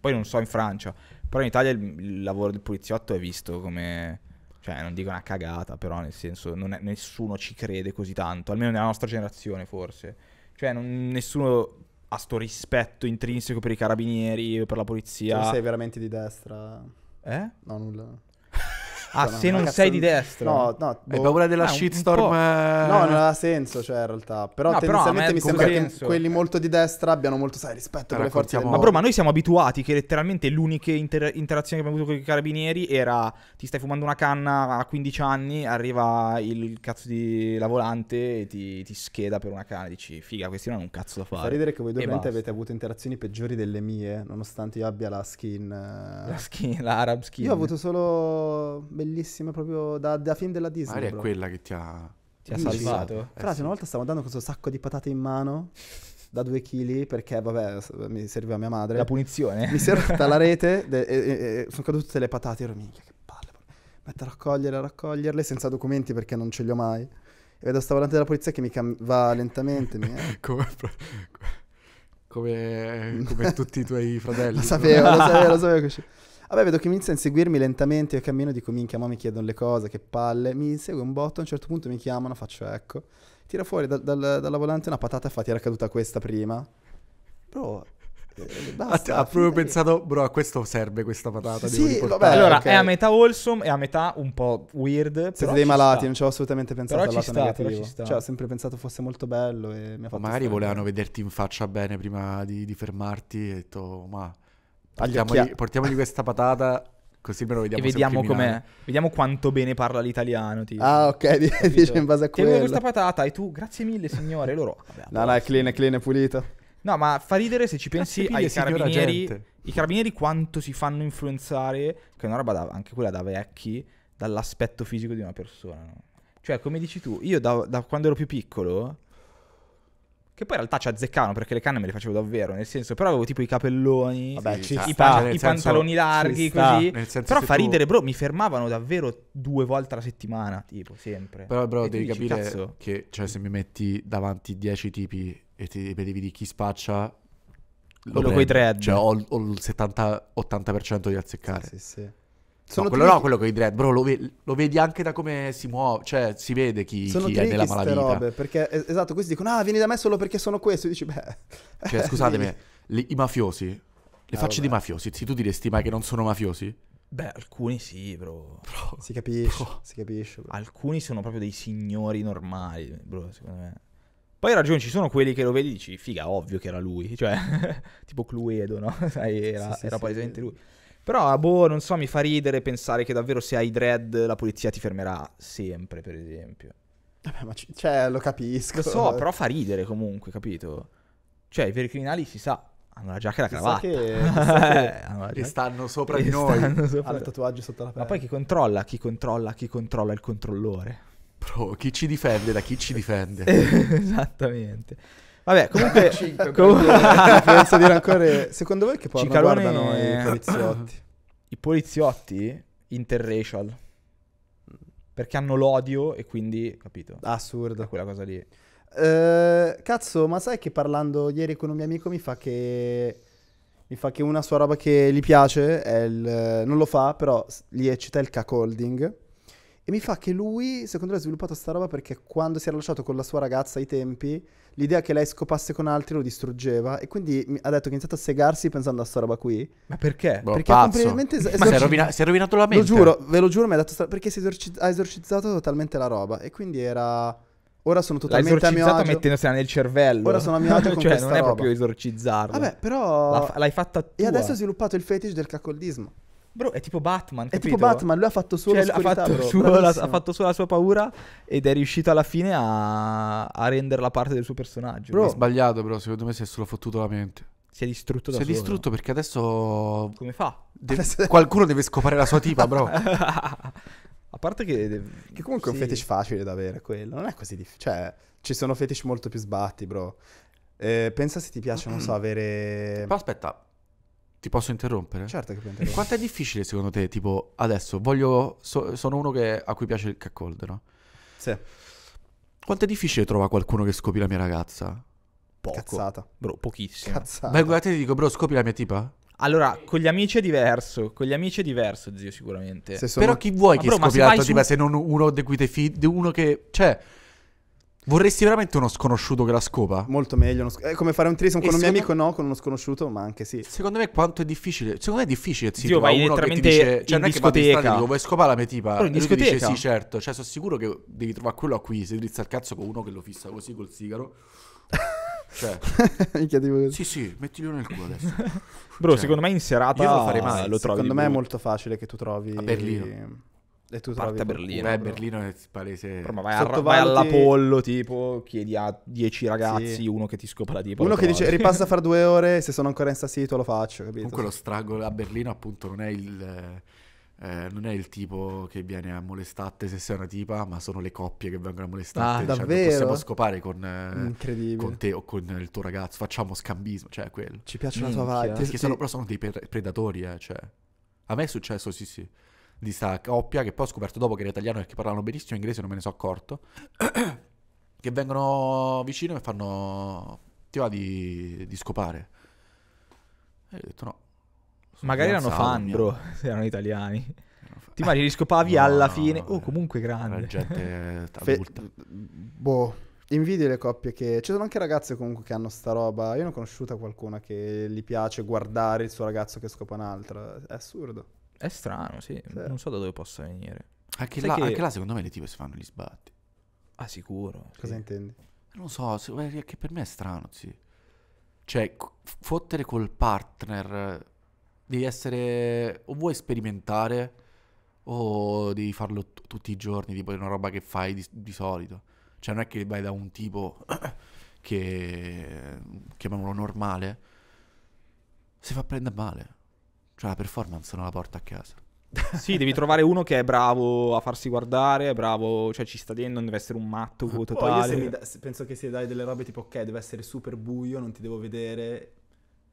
poi non so in Francia, però in Italia il, il, lavoro del poliziotto è visto come... Cioè, non dico una cagata, però nel senso, è, nessuno ci crede così tanto, almeno nella nostra generazione forse. Cioè, non, nessuno ha sto rispetto intrinseco per i carabinieri, per la polizia. Tu sei veramente di destra. Eh? No, nulla. Ah, cioè, no, se non sei di destra. No, no. Boh. Hai paura della ah, shitstorm? No, non ha senso, cioè, in realtà. Però no, tendenzialmente però mi sembra senso. che quelli molto di destra abbiano molto, sai, rispetto per le forze del Ma bro, ma noi siamo abituati che letteralmente l'unica inter- interazione che abbiamo avuto con i carabinieri era ti stai fumando una canna a 15 anni, arriva il cazzo di la volante e ti, ti scheda per una canna. Dici, figa, questi non hanno un cazzo da fare. Fa ridere che voi due avete avuto interazioni peggiori delle mie, nonostante io abbia la skin... Eh. La skin, la Arab skin. Io ho avuto solo bellissima proprio da, da film della Disney. Magari proprio. è quella che ti ha... Ti ha salvato. Tra eh, una volta stavo andando con questo sacco di patate in mano da due chili perché vabbè mi serviva mia madre la punizione mi si è rotta la rete e, e, e, sono cadute tutte le patate ero minchia che palle metto a raccogliere a raccoglierle senza documenti perché non ce li ho mai e vedo sta volante della polizia che mi cam- va lentamente mi, eh. come, come, come tutti i tuoi fratelli lo sapevo lo sapevo lo sapevo Vabbè, vedo che mi inizia a inseguirmi lentamente. Io cammino, dico minchia, ma mi chiedono le cose, che palle. Mi insegue un botto. A un certo punto mi chiamano, faccio ecco. Tira fuori dal, dal, dalla volante una patata e fa, ti era caduta questa prima. Bro, eh, Basta, ha ah, ah, proprio pensato, bro, a questo serve questa patata. Sì, vabbè, allora okay. è a metà wholesome e a metà un po' weird. Siete dei malati, sta. non ci ho assolutamente pensato però al lato sta, negativo. Cioè, ho sempre pensato fosse molto bello. E mi ha fatto magari volevano vederti in faccia bene prima di, di fermarti. E ho detto, ma portiamogli, portiamogli questa patata Così me lo vediamo. E vediamo com'è. Vediamo quanto bene parla l'italiano. Tipo. Ah, ok. Dice in base a quello. Tieni questa patata e tu, grazie mille, signore. Loro. Vabbè, no, no, è clean, è clean, è pulito. No, ma fa ridere se ci pensi ai carabinieri. I carabinieri quanto si fanno influenzare, che è una roba da, anche quella da vecchi, dall'aspetto fisico di una persona. No? Cioè, come dici tu, io da, da quando ero più piccolo che poi in realtà ci azzeccavano perché le canne me le facevo davvero, nel senso, però avevo tipo i capelloni, Vabbè, sì, i, pa- cioè, i senso, pantaloni larghi, così. Però fa tu... ridere, bro, mi fermavano davvero due volte alla settimana, tipo, sempre. Però, bro, e devi dici, capire cazzo? che, cioè, se mi metti davanti dieci tipi e ti vedevi di chi spaccia, quello con i dread. Cioè, ho, ho il 70-80% di azzeccare. Sì, sì. sì. Sono no, quello no, quello con i dread, bro, lo, ve- lo, vedi anche da come si muove, cioè si vede chi, sono chi è nella malavita. Sono robe, perché esatto, questi dicono "Ah, vieni da me solo perché sono questo", e dici "Beh". Cioè, scusatemi, li, i mafiosi, le ah, facce vabbè. dei mafiosi, sì, tu diresti mai che non sono mafiosi? Beh, alcuni sì, bro. bro si capisce, bro. si capisce. Bro. Alcuni sono proprio dei signori normali, bro, secondo me. Poi ragione, ci sono quelli che lo vedi e dici, figa, ovvio che era lui. Cioè, tipo Cluedo, no? Sai, era, sì, sì, era sì, palesemente lui. Però, ah, boh, non so, mi fa ridere pensare che davvero se hai dread la polizia ti fermerà sempre, per esempio. Vabbè, ma c- cioè, lo capisco. Lo so, però fa ridere comunque, capito? Cioè, i veri criminali si sa, hanno la giacca e la cravatta. Che, che, che stanno sopra di noi. hanno Hanno tatuaggi sotto la pelle. Ma poi chi controlla? Chi controlla? Chi controlla il controllore? Bro, chi ci difende da chi ci difende? Esattamente. Vabbè, comunque, comunque penso di Secondo voi che poi Cicalone... guardano i poliziotti? I poliziotti interracial. Perché hanno l'odio e quindi, capito? Assurdo. Quella cosa lì. Uh, cazzo, ma sai che parlando ieri con un mio amico mi fa che mi fa che una sua roba che gli piace il, non lo fa, però gli eccita il cacolding. E mi fa che lui, secondo me, ha sviluppato sta roba perché quando si era lasciato con la sua ragazza ai tempi, l'idea che lei scopasse con altri lo distruggeva. E quindi ha detto che ha iniziato a segarsi pensando a sta roba qui. Ma perché? Boh, perché pazzo. completamente es- esorci- si, è rovina- si, è rovinato la mente. Lo giuro, ve lo giuro, mi ha detto sta- perché si esorci- ha esorcizzato totalmente la roba. E quindi era. Ora sono totalmente a mio agio. mettendosela nel cervello. Ora sono a mio agio con cioè, non è proprio esorcizzarla. Vabbè, però. L'ha fa- l'hai fatta tua. E adesso ho sviluppato il fetish del cacoldismo. Bro, è tipo Batman. Capito? È tipo Batman, lui ha fatto solo cioè, ha fatto, suo, la, ha, fatto solo la sua paura ed è riuscito alla fine a, a renderla parte del suo personaggio. Bro, è sbagliato, però secondo me si è solo fottuto la mente. Si è distrutto da Si è distrutto perché adesso. Come fa? Deve, Qualcuno deve scopare la sua tipa, bro. a parte che. Deve... Che comunque sì. è un fetish facile da avere quello. Non è così difficile. Cioè, ci sono fetish molto più sbatti, bro. Eh, pensa se ti piace, non so, avere. Però aspetta, ti posso interrompere? Certo che puoi interrompere. Quanto è difficile secondo te, tipo, adesso voglio... So, sono uno che, a cui piace il cuckold, no? Sì. Quanto è difficile trovare qualcuno che scopri la mia ragazza? Poco. Cazzata. Bro, pochissimo. Cazzata. te e ti dico, bro, scopri la mia tipa? Allora, con gli amici è diverso, con gli amici è diverso, zio, sicuramente. Sono... Però chi vuoi ma che bro, scopri la tua su... tipa se non uno di cui te fidi, uno che... Cioè... Vorresti veramente uno sconosciuto che la scopa? Molto meglio. Sc- è come fare un threesome e con un mio amico, no? Con uno sconosciuto, ma anche sì. Secondo me quanto è difficile. Secondo me è difficile. Sì, Dio, vai uno che ti dice, cioè, non è discoteca. che dico, vuoi scopare la mia tipa? Però in discoteca. Dice, sì, certo. Cioè, sono sicuro che devi trovare quello a cui si drizza il cazzo con uno che lo fissa così col sigaro. Cioè, Minchia, tipo... sì, sì, mettilo nel cuore adesso. Bro, cioè, secondo me in serata io lo farei male. Lo secondo me è molto facile che tu trovi a Berlino. E tu parte Berlino. Beh, però. Berlino è palese. Però, ma vai, a, vai all'Apollo, tipo, chiedi a 10 ragazzi, sì. uno che ti scopa la tipo. Uno che dice ripassa fra due ore, se sono ancora in sassito lo faccio, capito? Comunque lo strago a Berlino appunto non è il... Eh, eh, non è il tipo che viene a molestate se sei una tipa, ma sono le coppie che vengono a molestate. Ah, dicendo, cioè, davvero? Possiamo scopare con, eh, con, te o con il tuo ragazzo, facciamo scambismo, cioè quello. Ci piace Minchia. la tua vibe. Ti... Però sono dei predatori, eh, cioè. A me è successo, sì, sì di sta coppia, che poi ho scoperto dopo che era italiano e che parlavano benissimo inglese, non me ne sono accorto, che vengono vicino e fanno, ti va di, di scopare? E io ho detto no. Magari erano fan, bro, se erano italiani. Ti magari li scopavi no, alla no, fine. No, oh, comunque grande. La gente adulta. Fe- boh. Invidio le coppie che. Ci sono anche ragazze comunque che hanno sta roba. Io ne ho conosciuta qualcuna che gli piace guardare il suo ragazzo che scopa un'altra. È assurdo. È strano, sì. sì. Non so da dove possa venire. Anche là, che... anche là, secondo me, le tipe si fanno gli sbatti. Ah, sicuro. Cosa sì. intendi? Non so, eh, che per me è strano, sì. Cioè, fottere col partner devi essere o vuoi sperimentare o devi farlo t- tutti i giorni, tipo una roba che fai di, di, solito. Cioè non è che vai da un tipo che chiamiamolo normale, si fa prendere male. Cioè la performance non la porta a casa. sì, devi trovare uno che è bravo a farsi guardare, è bravo, cioè ci sta dentro, non deve essere un matto totale. Poi da- penso che se dai delle robe tipo ok, deve essere super buio, non ti devo vedere,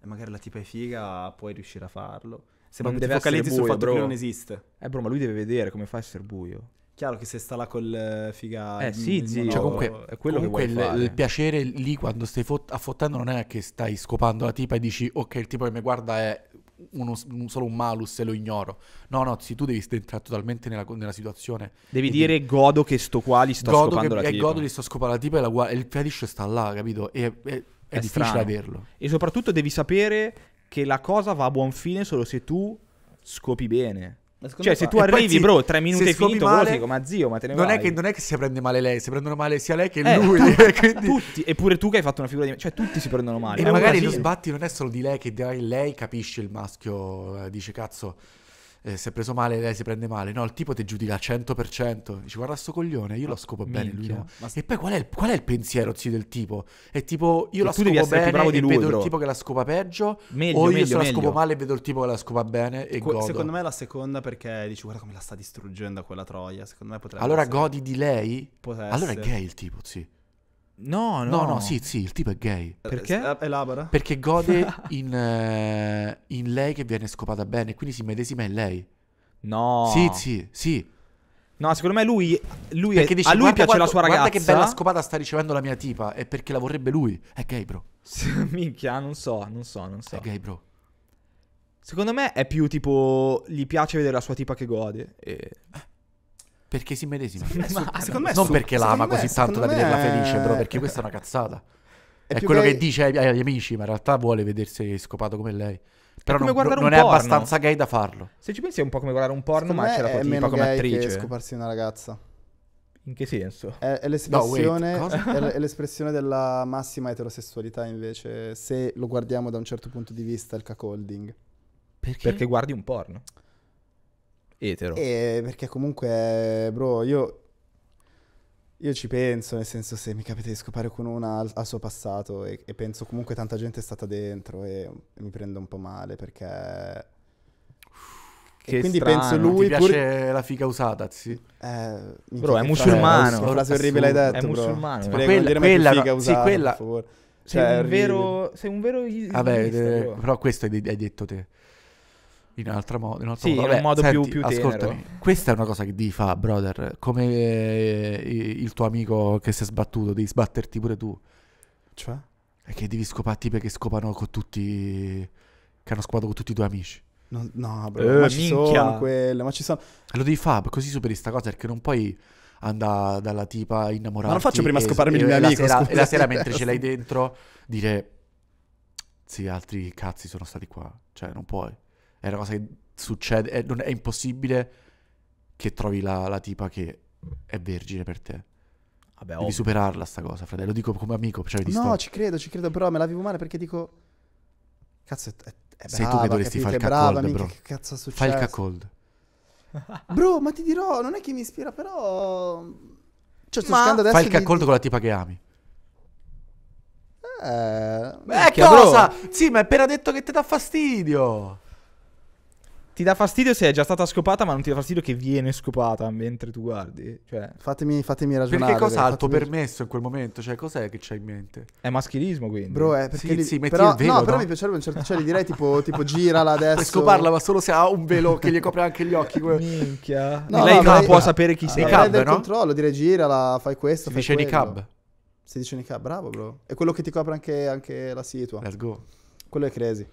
e magari la tipa è figa, puoi riuscire a farlo. Se non mm, proprio focalizzi buio, sul fatto bro. che non esiste. Eh bro, ma lui deve vedere come fa a essere buio. Chiaro che se sta là col eh, figa... Eh sì, zio. Cioè, comunque, è quello comunque che il, il, piacere lì quando stai fot- affottando non è che stai scopando la tipa e dici ok, il tipo che mi guarda è uno, un, solo un malus e lo ignoro. No, no, sì, tu devi entrare totalmente nella, nella situazione. Devi dire devi... godo che sto qua, li sto godo scopando che, la tipa. E godo gli sto scopando la tipa e, la, e il fetish sta là, capito? E, e, è, è difficile strano. averlo. E soprattutto devi sapere che la cosa va a buon fine solo se tu scopi bene. Cioè, se tu arrivi, poi, bro, tre minuti e finito, male, così, ma zio, ma te ne non vai. È che, non è che si prende male lei, si prendono male sia lei che eh, lui. Eh, quindi... Tutti, eppure tu che hai fatto una figura di... Cioè, tutti si prendono male. E eh, magari lo sbatti non è solo di lei, che lei capisce il maschio, eh, dice, cazzo eh, si è preso male, lei si prende male. No, il tipo ti giudica al 100%. Dici, guarda sto coglione, io lo scopo Minchia. bene, lui no. Ma... E poi qual è, il, qual è il pensiero, zio, del tipo? È tipo, io la scopo bene bravo di lui, vedo bro. il tipo che la scopa peggio, meglio, o io meglio, la scopo male e vedo il tipo che la scopa bene e que- godo. Secondo me è la seconda perché dici, guarda come la sta distruggendo quella troia, secondo me potrebbe Allora essere... godi di lei? Potesse. Allora è gay il tipo, zio. No, no, no, no, sì, sì, il tipo è gay. Eh, perché? Elabora. Eh, perché gode in, eh, in lei che viene scopata bene, quindi si medesima in lei. No. Sì, sì, sì. No, secondo me lui, lui perché dice, a lui piace quanto, la sua ragazza. Guarda che bella scopata sta ricevendo la mia tipa, è perché la vorrebbe lui. È gay, bro. Minchia, non so, non so, non so. È gay, bro. Secondo me è più tipo gli piace vedere la sua tipa che gode e... Eh, perché si medesima. Sì, ma, secondo me non su, perché l'ama così me, tanto da vederla me... felice, però perché questa è una cazzata. È, è quello gay... che dice agli, amici, ma in realtà vuole vedersi scopato come lei. Però è non, non, non è abbastanza gay da farlo. Se ci pensi è un po' come guardare un porno, secondo ma c'è la tua tipa come attrice. Che scoparsi una ragazza. In che senso? È, è, l'espressione, no, è, l'espressione, della massima eterosessualità, invece, se lo guardiamo da un certo punto di vista, il cacolding. Perché? Perché guardi un porno etero. Eh, perché comunque, bro, io, io ci penso, nel senso se mi capita di scopare con una al, al suo passato e, e, penso comunque tanta gente è stata dentro e, e mi prendo un po' male perché... Che e quindi strano, penso lui... Ti piace pur... la figa usata, sì. Eh, bro, è musulmano. È frase orribile hai detto, È musulmano. Ti prego, quella, la figa usata, sì, quella... per Sei, cioè, un vero, sei un vero Vabbè, eh, però questo hai detto te in, altra modo, in, sì, modo. in un modo Senti, più, più ascoltami, tenero. questa è una cosa che devi fare, brother. Come eh, il tuo amico che si è sbattuto, devi sbatterti pure tu. Cioè? È che devi scopare tipi che scopano con tutti. che hanno scopato con tutti i tuoi amici. No, no eh, bro, eh, ma ci minchia. sono quelle, ma ci sono. Lo devi fare, così superi sta cosa, perché non puoi andare dalla tipa innamorata. Ma non faccio prima e, scoparmi e, il mio amico. sera, e la sera mentre ce l'hai dentro, dire. Sì, altri cazzi sono stati qua. Cioè, non puoi. È una cosa che succede, è, non, è impossibile che trovi la, la, tipa che è vergine per te. Vabbè, Devi ovvio. superarla sta cosa, fratello. Lo dico come amico. Cioè, no, sto... ci credo, ci credo, però me la vivo male perché dico... Cazzo, è, è brava, Sei tu che dovresti fare il cuckold, bro. Che cazzo succede? Fai il cuckold. bro, ma ti dirò, non è che mi ispira, però... Cioè, sto ma... cercando adesso Fai il cuckold di... con la tipa che ami. Eh, Beh, cosa? Bro. Sì, ma hai appena detto che ti dà fastidio. Ti dà fastidio se è già stata scopata, ma non ti dà fastidio che viene scopata mentre tu guardi. Cioè... Fatemi, fatemi ragionare. Perché cos'ha il tuo fatemi... permesso in quel momento? Cioè, cos'è che c'hai in mente? È maschilismo, quindi. Bro, è perché. Sì, li... sì, metti però, il velo. No, no? però mi piacerebbe un certo. Cioè, gli direi tipo, tipo girala adesso. Per scoparla, ma solo se ha un velo che gli copre anche gli occhi. Minchia. No, lei non può sapere chi ah. sei. Avrei del no? controllo, direi girala, fai questo. Si fai dice quello. niqab. Si dice niqab, bravo, bro. È quello che ti copre anche, anche la situa. Let's go. Quello è crazy.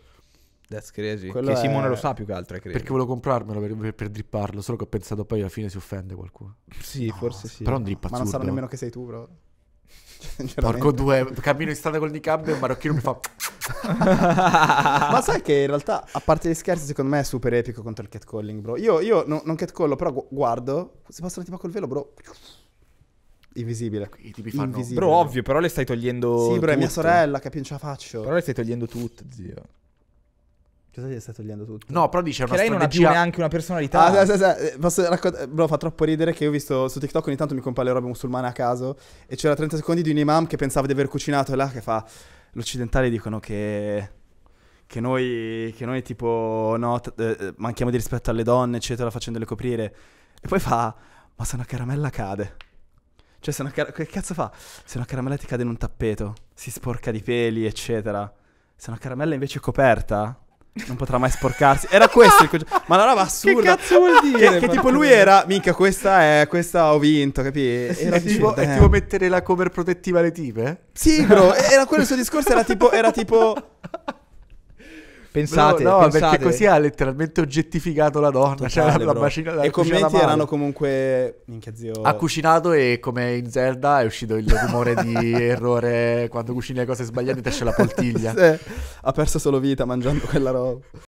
That's crazy. Quello che Simone lo sa più che altro, credo. Perché volevo comprarmelo per, per, per, dripparlo, solo che ho pensato poi alla fine si offende qualcuno. Sì, no, forse sì. Però un drip Ma non sanno nemmeno che sei tu, bro. Cioè, Porco due, cammino in strada col il niqab e un marocchino mi fa... Ma sai che in realtà, a parte gli scherzi, secondo me è super epico contro il catcalling, bro. Io, io no, non catcallo, però guardo, si passano tipo col velo, bro... Invisibile. I tipi fanno... Invisibile. Bro, ovvio, però le stai togliendo. Sì, bro, tutto. è mia sorella, capisci, non ce la faccio. Però le stai togliendo tutto, zio. Cosa gli stai togliendo tutto? No, però dice che una lei non ha più neanche una personalità. Ah, sì, sì, sì. Eh, posso raccont- eh, Bro, fa troppo ridere che ho visto su TikTok ogni tanto mi compare le robe musulmane a caso e c'era 30 secondi di un imam che pensava di aver cucinato e là che fa... L'occidentale dicono che... Che noi, che noi tipo, no, t- eh, eh, manchiamo di rispetto alle donne, eccetera, facendole coprire. E poi fa... Ma se una caramella cade... Cioè, se una car- che cazzo fa? Se una caramella ti cade in un tappeto, si sporca di peli, eccetera. Se una caramella invece è coperta, non potrà mai sporcarsi. Era questo il concetto. Ma la roba assurda. Che cazzo vuol dire? Che, che tipo lui era, minchia, questa è, questa ho vinto, capi? Eh era sì, tipo, è tipo mettere la cover protettiva alle tipe? Sì, bro, era quello il suo discorso, era tipo, era tipo... Pensate, no, pensate. perché così ha letteralmente oggettificato la donna. Cioè, Totale, cioè, la, la macina, la I commenti erano comunque. Minchia, zio. Ha cucinato e come in Zelda è uscito il rumore di errore quando cucini le cose sbagliate ti esce la poltiglia. sì. Ha perso solo vita mangiando quella roba.